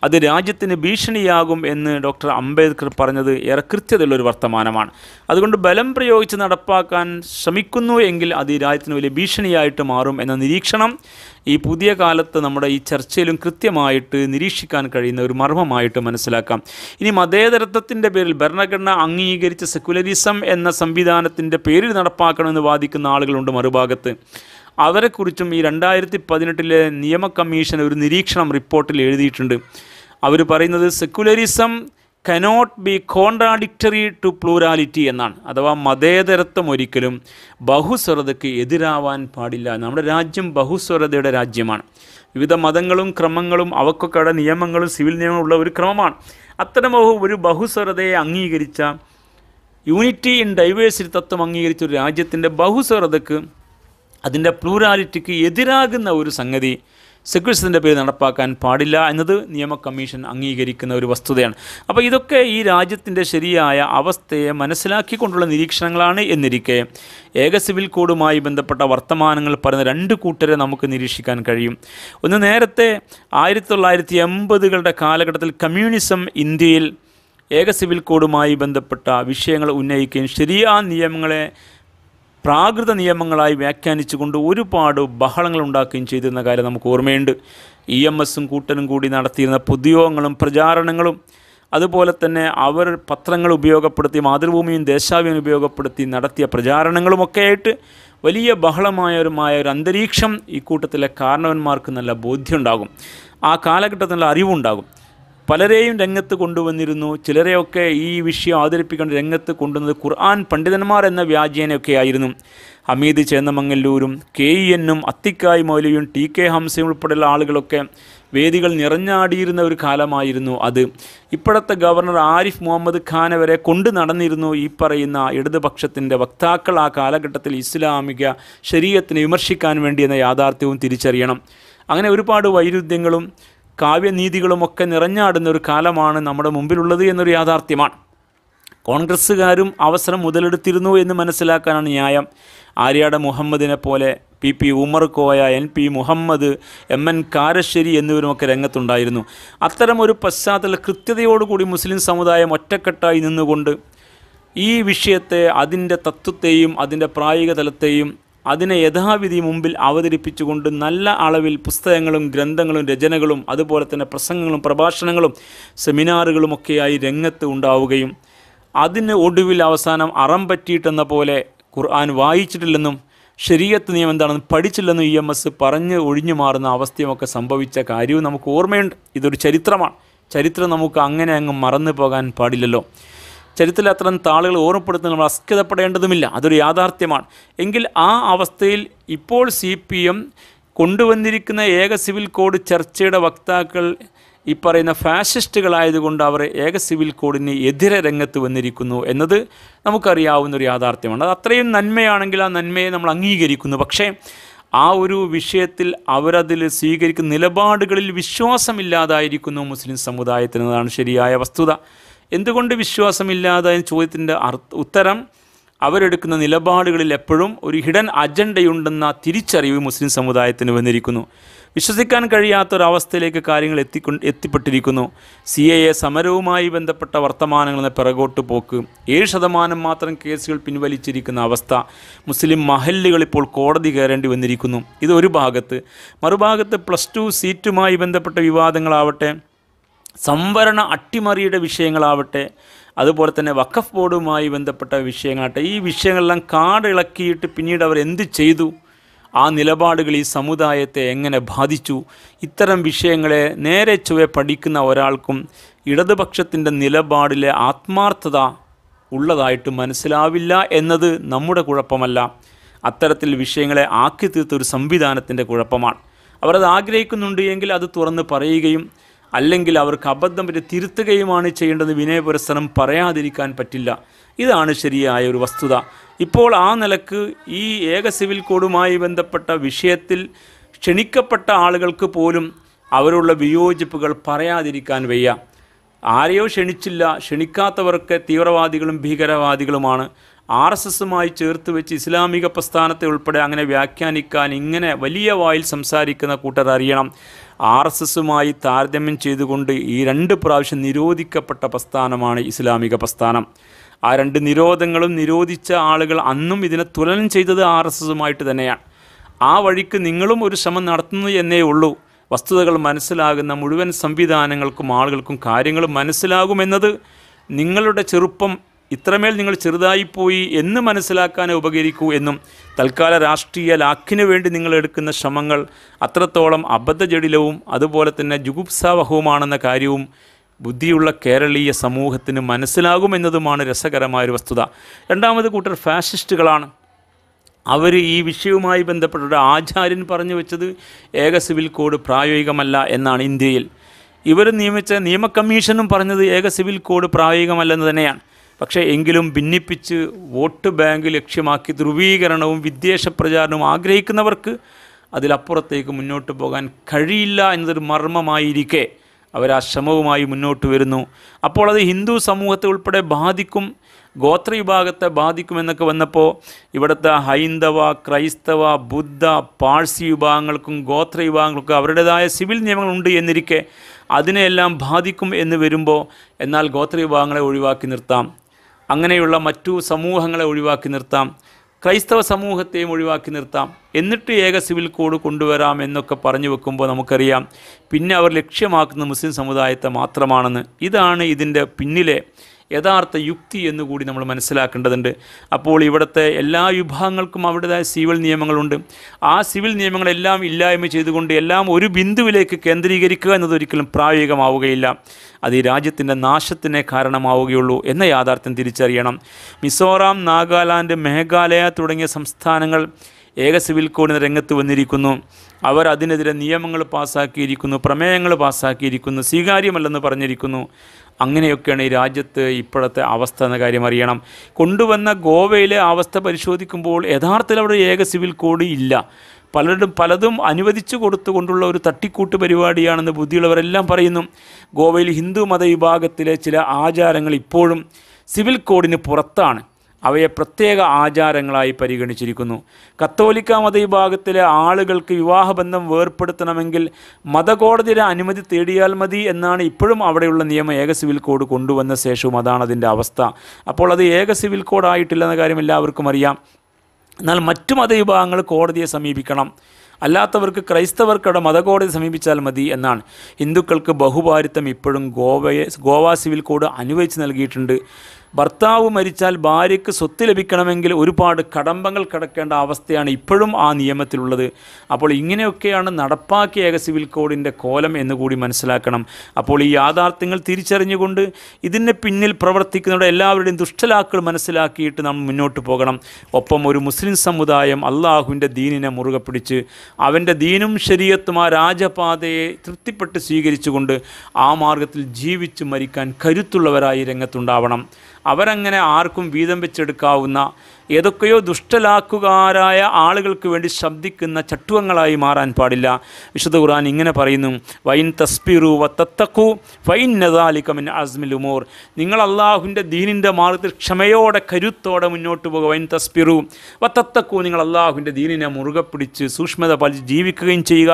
അത് രാജ്യത്തിന് ഭീഷണിയാകും എന്ന് ഡോക്ടർ അംബേദ്കർ പറഞ്ഞത് ഏറെ കൃത്യതയുള്ളൊരു വർത്തമാനമാണ് അതുകൊണ്ട് ബലം പ്രയോഗിച്ച് നടപ്പാക്കാൻ ശ്രമിക്കുന്നു എങ്കിൽ അത് ഈ രാജ്യത്തിന് വലിയ ഭീഷണിയായിട്ട് മാറും എന്ന നിരീക്ഷണം ഈ പുതിയ കാലത്ത് നമ്മുടെ ഈ ചർച്ചയിലും കൃത്യമായിട്ട് നിരീക്ഷിക്കാൻ കഴിയുന്ന ഒരു മർമ്മമായിട്ട് മനസ്സിലാക്കാം ഇനി മതേതരത്വത്തിൻ്റെ പേരിൽ ഭരണഘടന അംഗീകരിച്ച സെക്കുലറിസം എന്ന സംവിധാനത്തിൻ്റെ പേരിൽ നടപ്പാക്കണമെന്ന് വാദിക്കുന്ന ആളുകളുണ്ട് മറുഭാഗത്ത് അവരെക്കുറിച്ചും ഈ രണ്ടായിരത്തി പതിനെട്ടിലെ നിയമ കമ്മീഷൻ ഒരു നിരീക്ഷണം റിപ്പോർട്ടിൽ എഴുതിയിട്ടുണ്ട് അവർ പറയുന്നത് secularism cannot be contradictory to plurality എന്നാണ് അഥവാ മതേതരത്വം ഒരിക്കലും ബഹുസ്വരതയ്ക്ക് എതിരാവാൻ പാടില്ല നമ്മുടെ രാജ്യം ബഹുസ്വരതയുടെ രാജ്യമാണ് വിവിധ മതങ്ങളും ക്രമങ്ങളും അവക്കൊക്കെ നിയമങ്ങളും സിവിൽ നിയമങ്ങളും ഉള്ള ഒരു ക്രമമാണ് അത്തരം ഒരു ബഹുസ്വരതയെ അംഗീകരിച്ച യൂണിറ്റി ഇൻ ഡൈവേഴ്സിറ്റി തത്വം അംഗീകരിച്ച ഒരു രാജ്യത്തിൻ്റെ ബഹുസ്വരതയ്ക്ക് അതിൻ്റെ പ്ലൂറാലിറ്റിക്ക് എതിരാകുന്ന ഒരു സംഗതി സെക്യൂരിറ്റീസിൻ്റെ പേര് നടപ്പാക്കാൻ പാടില്ല എന്നത് നിയമ കമ്മീഷൻ അംഗീകരിക്കുന്ന ഒരു വസ്തുതയാണ് അപ്പോൾ ഇതൊക്കെ ഈ രാജ്യത്തിൻ്റെ ശരിയായ അവസ്ഥയെ മനസ്സിലാക്കിക്കൊണ്ടുള്ള നിരീക്ഷണങ്ങളാണ് എന്നിരിക്കെ ഏക സിവിൽ കോഡുമായി ബന്ധപ്പെട്ട വർത്തമാനങ്ങൾ പറയുന്ന രണ്ട് കൂട്ടരെ നമുക്ക് നിരീക്ഷിക്കാൻ കഴിയും ഒന്ന് നേരത്തെ ആയിരത്തി തൊള്ളായിരത്തി എൺപതുകളുടെ കാലഘട്ടത്തിൽ കമ്മ്യൂണിസം ഇന്ത്യയിൽ ഏക സിവിൽ കോഡുമായി ബന്ധപ്പെട്ട വിഷയങ്ങൾ ഉന്നയിക്കുകയും ശരിയാ നിയമങ്ങളെ പ്രാകൃത നിയമങ്ങളായി വ്യാഖ്യാനിച്ചുകൊണ്ട് ഒരുപാട് ബഹളങ്ങൾ ഉണ്ടാക്കുകയും ചെയ്തിരുന്ന കാര്യം നമുക്ക് ഓർമ്മയുണ്ട് ഇ എം എസും കൂട്ടനും കൂടി നടത്തിയിരുന്ന പൊതുയോഗങ്ങളും പ്രചാരണങ്ങളും അതുപോലെ തന്നെ അവർ പത്രങ്ങൾ ഉപയോഗപ്പെടുത്തി മാതൃഭൂമിയും ദേശാഭിയും ഉപയോഗപ്പെടുത്തി നടത്തിയ ആയിട്ട് വലിയ ബഹളമായ ഒരു ഒരു അന്തരീക്ഷം ഈ കൂട്ടത്തിലെ കാരണവന്മാർക്ക് നല്ല ബോധ്യമുണ്ടാകും ആ കാലഘട്ടത്തിനുള്ള അറിവുണ്ടാകും പലരെയും രംഗത്ത് കൊണ്ടുവന്നിരുന്നു ചിലരെയൊക്കെ ഈ വിഷയം അവതരിപ്പിക്കേണ്ട രംഗത്ത് കൊണ്ടുവന്നത് ഖുർആൻ പണ്ഡിതന്മാർ എന്ന വ്യാജേനയൊക്കെ ആയിരുന്നു ഹമീദ് ചേന്നമംഗല്ലൂരും കെ ഇ എന്നും അത്തിക്കായ് മൗലിയും ടി കെ ഹംസയും ഉൾപ്പെടെയുള്ള ആളുകളൊക്കെ വേദികൾ നിറഞ്ഞാടിയിരുന്ന ഒരു കാലമായിരുന്നു അത് ഇപ്പോഴത്തെ ഗവർണർ ആരിഫ് മുഹമ്മദ് ഖാനെ വരെ കൊണ്ടു നടന്നിരുന്നു ഈ പറയുന്ന ഇടതുപക്ഷത്തിൻ്റെ വക്താക്കൾ ആ കാലഘട്ടത്തിൽ ഇസ്ലാമിക ശരീരത്തിനെ വിമർശിക്കാൻ വേണ്ടി എന്ന യാഥാർത്ഥ്യവും തിരിച്ചറിയണം അങ്ങനെ ഒരുപാട് വൈരുദ്ധ്യങ്ങളും കാവ്യനീതികളുമൊക്കെ നിറഞ്ഞാടുന്ന ഒരു കാലമാണ് നമ്മുടെ മുമ്പിലുള്ളത് എന്നൊരു യാഥാർത്ഥ്യമാണ് കോൺഗ്രസ്സുകാരും അവസരം മുതലെടുത്തിരുന്നു എന്ന് മനസ്സിലാക്കാനാണ് ന്യായം ആര്യാട മുഹമ്മദിനെ പോലെ P P Umar Koya N P Muhammad M N Karassery എന്നിവരുമൊക്കെ രംഗത്തുണ്ടായിരുന്നു അത്തരം ഒരു പശ്ചാത്തല കൃത്യതയോടുകൂടി മുസ്ലിം സമുദായം ഒറ്റക്കെട്ടായി നിന്നുകൊണ്ട് ഈ വിഷയത്തെ അതിൻ്റെ തത്വത്തെയും അതിൻ്റെ പ്രായോഗിക തലത്തെയും അതിനെ യഥാവിധി മുമ്പിൽ അവതരിപ്പിച്ചുകൊണ്ട് നല്ല അളവിൽ പുസ്തകങ്ങളും ഗ്രന്ഥങ്ങളും രചനകളും അതുപോലെ തന്നെ പ്രസംഗങ്ങളും പ്രഭാഷണങ്ങളും ഒക്കെയായി രംഗത്ത് ഉണ്ടാവുകയും അതിന് ഒടുവിൽ അവസാനം അറം പറ്റിയിട്ടെന്ന പോലെ ഖുർആൻ വായിച്ചിട്ടില്ലെന്നും ശരീരത്ത് നിയമം എന്താണെന്ന് പഠിച്ചില്ലെന്നും ഇ എം എസ് പറഞ്ഞ് ഒഴിഞ്ഞു മാറുന്ന അവസ്ഥയുമൊക്കെ സംഭവിച്ച കാര്യവും നമുക്ക് ഓർമ്മയുണ്ട് ഇതൊരു ചരിത്രമാണ് ചരിത്രം നമുക്ക് അങ്ങനെ അങ്ങ് മറന്നു പോകാൻ പാടില്ലല്ലോ ചരിത്രത്തിൽ അത്തരം താളുകൾ ഓർമ്മപ്പെടുത്തുന്ന നമ്മൾ അസ്കിതപ്പെടേണ്ടതുമില്ല അതൊരു യാഥാർത്ഥ്യമാണ് എങ്കിൽ ആ അവസ്ഥയിൽ ഇപ്പോൾ സി പി എം കൊണ്ടുവന്നിരിക്കുന്ന ഏക സിവിൽ കോഡ് ചർച്ചയുടെ വക്താക്കൾ ഈ പറയുന്ന ഫാഷിസ്റ്റുകളായതുകൊണ്ട് അവർ ഏക സിവിൽ കോഡിന് എതിരെ രംഗത്ത് വന്നിരിക്കുന്നു എന്നത് നമുക്കറിയാവുന്ന ഒരു യാഥാർത്ഥ്യമാണ് അത് അത്രയും നന്മയാണെങ്കിൽ ആ നന്മയെ നമ്മൾ അംഗീകരിക്കുന്നു പക്ഷേ ആ ഒരു വിഷയത്തിൽ അവരതിൽ സ്വീകരിക്കുന്ന നിലപാടുകളിൽ വിശ്വാസമില്ലാതായിരിക്കുന്നു മുസ്ലിം സമുദായത്തിനതാണ് ശരിയായ വസ്തുത എന്തുകൊണ്ട് വിശ്വാസമില്ലാതെ ചോദ്യത്തിൻ്റെ ഉത്തരം അവരെടുക്കുന്ന നിലപാടുകളിൽ എപ്പോഴും ഒരു ഹിഡൻ അജണ്ടയുണ്ടെന്ന തിരിച്ചറിവ് മുസ്ലിം സമുദായത്തിന് വന്നിരിക്കുന്നു വിശ്വസിക്കാൻ കഴിയാത്തൊരവസ്ഥയിലേക്ക് കാര്യങ്ങൾ എത്തിക്കൊ എത്തിപ്പെട്ടിരിക്കുന്നു സി എ സമരവുമായി ബന്ധപ്പെട്ട വർത്തമാനങ്ങളെന്ന പിറകോട്ട് പോക്ക് ഏഴ് ശതമാനം മാത്രം കേസുകൾ പിൻവലിച്ചിരിക്കുന്ന അവസ്ഥ മുസ്ലിം മഹല്ലുകൾ ഇപ്പോൾ കോടതി കയറേണ്ടി വന്നിരിക്കുന്നു ഇത് ഒരു ഭാഗത്ത് മറുഭാഗത്ത് പ്ലസ് ടു സീറ്റുമായി ബന്ധപ്പെട്ട വിവാദങ്ങളാവട്ടെ സംവരണ അട്ടിമറിയുടെ വിഷയങ്ങളാവട്ടെ അതുപോലെ തന്നെ വഖഫ് ബോർഡുമായി ബന്ധപ്പെട്ട വിഷയങ്ങളാകട്ടെ ഈ വിഷയങ്ങളെല്ലാം കാടിളക്കിയിട്ട് പിന്നീട് അവർ എന്ത് ചെയ്തു ആ നിലപാടുകൾ ഈ സമുദായത്തെ എങ്ങനെ ബാധിച്ചു ഇത്തരം വിഷയങ്ങളെ നേരെ ചുവ പഠിക്കുന്ന ഒരാൾക്കും ഇടതുപക്ഷത്തിൻ്റെ നിലപാടിലെ ആത്മാർത്ഥത ഉള്ളതായിട്ട് മനസ്സിലാവില്ല എന്നത് നമ്മുടെ കുഴപ്പമല്ല അത്തരത്തിൽ വിഷയങ്ങളെ ആക്കി തീർത്ത ഒരു സംവിധാനത്തിൻ്റെ കുഴപ്പമാണ് അവരത് ആഗ്രഹിക്കുന്നുണ്ട് എങ്കിൽ അത് തുറന്ന് പറയുകയും അല്ലെങ്കിൽ അവർക്ക് അബദ്ധം പറ്റി തിരുത്തുകയുമാണ് ചെയ്യേണ്ടത് വിനയപുരസരം പറയാതിരിക്കാൻ പറ്റില്ല ഇതാണ് ശരിയായ ഒരു വസ്തുത ഇപ്പോൾ ആ നിലക്ക് ഈ ഏക സിവിൽ കോഡുമായി ബന്ധപ്പെട്ട വിഷയത്തിൽ ക്ഷണിക്കപ്പെട്ട ആളുകൾക്ക് പോലും അവരുള്ള വിയോജിപ്പുകൾ പറയാതിരിക്കാൻ വയ്യ ആരെയോ ക്ഷണിച്ചില്ല ക്ഷണിക്കാത്തവർക്ക് തീവ്രവാദികളും ഭീകരവാദികളുമാണ് ആർ എസ് എസുമായി ചേർത്ത് വെച്ച് ഇസ്ലാമിക പ്രസ്ഥാനത്തെ ഉൾപ്പെടെ അങ്ങനെ വ്യാഖ്യാനിക്കാൻ ഇങ്ങനെ വലിയ വായിൽ സംസാരിക്കുന്ന കൂട്ടർ അറിയണം ആർ എസ് എസുമായി താരതമ്യം ചെയ്തുകൊണ്ട് ഈ രണ്ട് പ്രാവശ്യം നിരോധിക്കപ്പെട്ട പ്രസ്ഥാനമാണ് ഇസ്ലാമിക പ്രസ്ഥാനം ആ രണ്ട് നിരോധങ്ങളും നിരോധിച്ച ആളുകൾ അന്നും ഇതിനെ തുലനം ചെയ്തത് ആർ എസ് എസുമായിട്ട് തന്നെയാണ് ആ വഴിക്ക് നിങ്ങളും ഒരു ശ്രമം നടത്തുന്നു എന്നേ ഉള്ളൂ വസ്തുതകൾ മനസ്സിലാകുന്ന മുഴുവൻ സംവിധാനങ്ങൾക്കും ആളുകൾക്കും കാര്യങ്ങൾ മനസ്സിലാകുമെന്നത് നിങ്ങളുടെ ചെറുപ്പം ഇത്രമേൽ നിങ്ങൾ ചെറുതായിപ്പോയി എന്ന് മനസ്സിലാക്കാനേ ഉപകരിക്കൂ എന്നും തൽക്കാല രാഷ്ട്രീയ ലാക്കിനു വേണ്ടി നിങ്ങൾ എടുക്കുന്ന ശ്രമങ്ങൾ അത്രത്തോളം അബദ്ധജടിലവും അതുപോലെ തന്നെ ജുഗുപ്സാവഹവുമാണെന്ന കാര്യവും ബുദ്ധിയുള്ള കേരളീയ സമൂഹത്തിന് മനസ്സിലാകുമെന്നതുമാണ് ഒരു വസ്തുത രണ്ടാമത് കൂട്ടർ ഫാഷിസ്റ്റുകളാണ് അവർ ഈ വിഷയവുമായി ബന്ധപ്പെട്ട ആചാര്യൻ പറഞ്ഞു വെച്ചത് ഏക സിവിൽ കോഡ് പ്രായോഗികമല്ല എന്നാണ് ഇന്ത്യയിൽ ഇവർ നിയമിച്ച നിയമ കമ്മീഷനും പറഞ്ഞത് ഏക സിവിൽ കോഡ് പ്രായോഗികമല്ലെന്ന് തന്നെയാണ് പക്ഷേ എങ്കിലും ഭിന്നിപ്പിച്ച് വോട്ട് ബാങ്ക് ലക്ഷ്യമാക്കി ധ്രുവീകരണവും വിദ്വേഷ പ്രചാരണവും ആഗ്രഹിക്കുന്നവർക്ക് അതിലപ്പുറത്തേക്ക് മുന്നോട്ട് പോകാൻ കഴിയില്ല എന്നതൊരു മർമ്മമായിരിക്കെ അവർ ആ ശ്രമവുമായി മുന്നോട്ട് വരുന്നു അപ്പോൾ അത് ഹിന്ദു സമൂഹത്തെ ഉൾപ്പെടെ ബാധിക്കും ഗോത്ര വിഭാഗത്തെ ബാധിക്കുമെന്നൊക്കെ വന്നപ്പോൾ ഇവിടുത്തെ ഹൈന്ദവ ക്രൈസ്തവ ബുദ്ധ പാഴ്സി വിഭാഗങ്ങൾക്കും ഗോത്ര വിഭാഗങ്ങൾക്കും അവരുടേതായ സിവിൽ നിയമങ്ങളുണ്ട് എന്നിരിക്കെ അതിനെയെല്ലാം ബാധിക്കും എന്ന് വരുമ്പോൾ എന്നാൽ ഗോത്ര വിഭാഗങ്ങളെ ഒഴിവാക്കി നിർത്താം അങ്ങനെയുള്ള മറ്റു സമൂഹങ്ങളെ ഒഴിവാക്കി നിർത്താം ക്രൈസ്തവ സമൂഹത്തെയും ഒഴിവാക്കി നിർത്താം എന്നിട്ട് ഏക സിവിൽ കോഡ് കൊണ്ടുവരാം എന്നൊക്കെ പറഞ്ഞു വെക്കുമ്പോൾ നമുക്കറിയാം പിന്നെ അവർ ലക്ഷ്യമാക്കുന്ന മുസ്ലിം സമുദായത്തെ മാത്രമാണെന്ന് ഇതാണ് ഇതിൻ്റെ പിന്നിലെ യഥാർത്ഥ യുക്തി എന്നുകൂടി നമ്മൾ മനസ്സിലാക്കേണ്ടതുണ്ട് അപ്പോൾ ഇവിടുത്തെ എല്ലാ വിഭാഗങ്ങൾക്കും അവിടേതായ സിവിൽ നിയമങ്ങളുണ്ട് ആ സിവിൽ നിയമങ്ങളെല്ലാം ഇല്ലായ്മ ചെയ്തുകൊണ്ട് എല്ലാം ഒരു ബിന്ദുവിലേക്ക് കേന്ദ്രീകരിക്കുക എന്നതൊരിക്കലും പ്രായോഗികമാവുകയില്ല അത് ഈ രാജ്യത്തിൻ്റെ നാശത്തിന് കാരണമാവുകയുള്ളൂ എന്ന യാഥാർത്ഥ്യം തിരിച്ചറിയണം മിസോറാം നാഗാലാൻഡ് മേഘാലയ തുടങ്ങിയ സംസ്ഥാനങ്ങൾ ഏക സിവിൽ കോഡിന് രംഗത്ത് വന്നിരിക്കുന്നു അവർ അതിനെതിരെ നിയമങ്ങൾ പാസ്സാക്കിയിരിക്കുന്നു പ്രമേയങ്ങൾ പാസ്സാക്കിയിരിക്കുന്നു സ്വീകാര്യമല്ലെന്ന് പറഞ്ഞിരിക്കുന്നു അങ്ങനെയൊക്കെയാണ് ഈ രാജ്യത്ത് ഇപ്പോഴത്തെ അവസ്ഥ എന്ന കാര്യം അറിയണം കൊണ്ടുവന്ന ഗോവയിലെ അവസ്ഥ പരിശോധിക്കുമ്പോൾ യഥാർത്ഥത്തിൽ അവിടെ ഏക സിവിൽ കോഡ് ഇല്ല പലരും പലതും അനുവദിച്ചു കൊടുത്തുകൊണ്ടുള്ള ഒരു തട്ടിക്കൂട്ട് പരിപാടിയാണെന്ന് ബുദ്ധിയുള്ളവരെല്ലാം പറയുന്നു ഗോവയിൽ ഹിന്ദു മതവിഭാഗത്തിലെ ചില ആചാരങ്ങൾ ഇപ്പോഴും സിവിൽ കോഡിന് പുറത്താണ് അവയെ പ്രത്യേക ആചാരങ്ങളായി പരിഗണിച്ചിരിക്കുന്നു കത്തോലിക്ക മതവിഭാഗത്തിലെ ആളുകൾക്ക് വിവാഹബന്ധം വേർപ്പെടുത്തണമെങ്കിൽ മതകോടതിയുടെ അനുമതി തേടിയാൽ മതി എന്നാണ് ഇപ്പോഴും അവിടെയുള്ള നിയമം ഏക സിവിൽ കോഡ് കൊണ്ടുവന്ന ശേഷവും അതാണ് അതിൻ്റെ അവസ്ഥ അപ്പോൾ അത് ഏക സിവിൽ ആയിട്ടില്ലെന്ന കാര്യം എല്ലാവർക്കും അറിയാം എന്നാൽ മറ്റു മതവിഭാഗങ്ങൾ കോടതിയെ സമീപിക്കണം അല്ലാത്തവർക്ക് ക്രൈസ്തവർക്കവിടെ മതകോടതി സമീപിച്ചാൽ മതി എന്നാണ് ഹിന്ദുക്കൾക്ക് ബഹുഭാരിത്വം ഇപ്പോഴും ഗോവയെ ഗോവ സിവിൽ കോഡ് അനുവദിച്ച് നൽകിയിട്ടുണ്ട് ഭർത്താവ് മരിച്ചാൽ ഭാര്യയ്ക്ക് സ്വത്ത് ലഭിക്കണമെങ്കിൽ ഒരുപാട് കടമ്പങ്ങൾ കിടക്കേണ്ട അവസ്ഥയാണ് ഇപ്പോഴും ആ നിയമത്തിലുള്ളത് അപ്പോൾ ഇങ്ങനെയൊക്കെയാണ് നടപ്പാക്കിയ ഏക സിവിൽ കോഡിൻ്റെ കോലം എന്നുകൂടി മനസ്സിലാക്കണം അപ്പോൾ ഈ യാഥാർത്ഥ്യങ്ങൾ തിരിച്ചറിഞ്ഞുകൊണ്ട് ഇതിന് പിന്നിൽ പ്രവർത്തിക്കുന്നവരുടെ എല്ലാവരുടെയും ദുഷ്ടലാക്കൾ മനസ്സിലാക്കിയിട്ട് നമ്മൾ മുന്നോട്ട് പോകണം ഒപ്പം ഒരു മുസ്ലിം സമുദായം അള്ളാഹുവിൻ്റെ ദീനിനെ മുറുകെ പിടിച്ച് അവൻ്റെ ദീനും ശരീരത്തും ആ രാജപാതയെ തൃപ്തിപ്പെട്ട് സ്വീകരിച്ചുകൊണ്ട് ആ മാർഗത്തിൽ ജീവിച്ച് മരിക്കാൻ കരുത്തുള്ളവരായി രംഗത്തുണ്ടാവണം അവരങ്ങനെ ആർക്കും വീതം വെച്ചെടുക്കാവുന്ന ഏതൊക്കെയോ ദുഷ്ടലാക്കുകാരായ ആളുകൾക്ക് വേണ്ടി ശബ്ദിക്കുന്ന ചട്ടുവങ്ങളായി മാറാൻ പാടില്ല വിശുദ്ധ ഖുർആൻ ഇങ്ങനെ പറയുന്നു വൈൻ തസ്പിറു വ വൈൻ ഫൈൻ നദാലിക്കമിൻ അസ്മിൽ ഉമോർ നിങ്ങൾ അള്ളാഹുവിൻ്റെ ദീനിൻ്റെ മാർഗത്തിൽ ക്ഷമയോടെ കരുത്തോടെ മുന്നോട്ട് പോകുക വൈൻ തസ്പിറു വ നിങ്ങൾ അള്ളാഹുവിൻ്റെ ദീനിനെ മുറുകെ പിടിച്ച് സൂക്ഷ്മത പാലിച്ച് ജീവിക്കുകയും ചെയ്യുക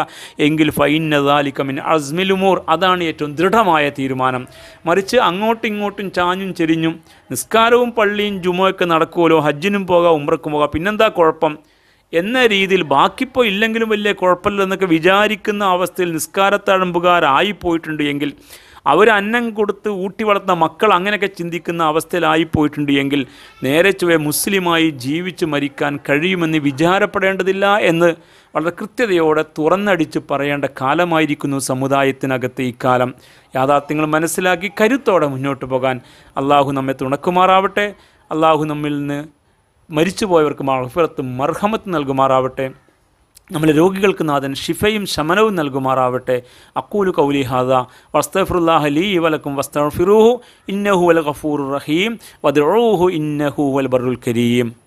എങ്കിൽ ഫൈൻ നദാലിക്കമിൻ അസ്മിൽ ഉമോർ അതാണ് ഏറ്റവും ദൃഢമായ തീരുമാനം മറിച്ച് അങ്ങോട്ടും ഇങ്ങോട്ടും ചാഞ്ഞും ചെരിഞ്ഞും നിസ്കാരവും പള്ളിയും ജുമോയൊക്കെ നടക്കുമല്ലോ ഹജ്ജിനും പോകാം ഉമ്രക്കും പോകാം പിന്നെന്താ കുഴപ്പം എന്ന രീതിയിൽ ബാക്കിപ്പോൾ ഇല്ലെങ്കിലും വലിയ എന്നൊക്കെ വിചാരിക്കുന്ന അവസ്ഥയിൽ പോയിട്ടുണ്ട് എങ്കിൽ അവർ അന്നം കൊടുത്ത് ഊട്ടി വളർത്തുന്ന മക്കൾ അങ്ങനെയൊക്കെ ചിന്തിക്കുന്ന പോയിട്ടുണ്ട് എങ്കിൽ നേരെ ചുവ മുസ്ലിമായി ജീവിച്ച് മരിക്കാൻ കഴിയുമെന്ന് വിചാരപ്പെടേണ്ടതില്ല എന്ന് വളരെ കൃത്യതയോടെ തുറന്നടിച്ച് പറയേണ്ട കാലമായിരിക്കുന്നു സമുദായത്തിനകത്ത് ഈ കാലം യാഥാർത്ഥ്യങ്ങൾ മനസ്സിലാക്കി കരുത്തോടെ മുന്നോട്ട് പോകാൻ അള്ളാഹു നമ്മെ തുണക്കുമാറാവട്ടെ അള്ളാഹു നമ്മിൽ നിന്ന് മരിച്ചുപോയവർക്ക് മഹഫിറത്തും മർഹമത്ത് നൽകുമാറാവട്ടെ നമ്മളെ രോഗികൾക്ക് നാഥൻ ഷിഫയും ശമനവും നൽകുമാറാവട്ടെ അക്കൂലു കൗലി ഹാദ വസ്തഫുല്ലാഹ് ലീ വലക്കും വസ്തഫിറൂഹു ഇന്നഹു വൽ ഖഫൂർ റഹീം വദ്ഹു ഇന്നഹു വൽ ബറുൽ കരീം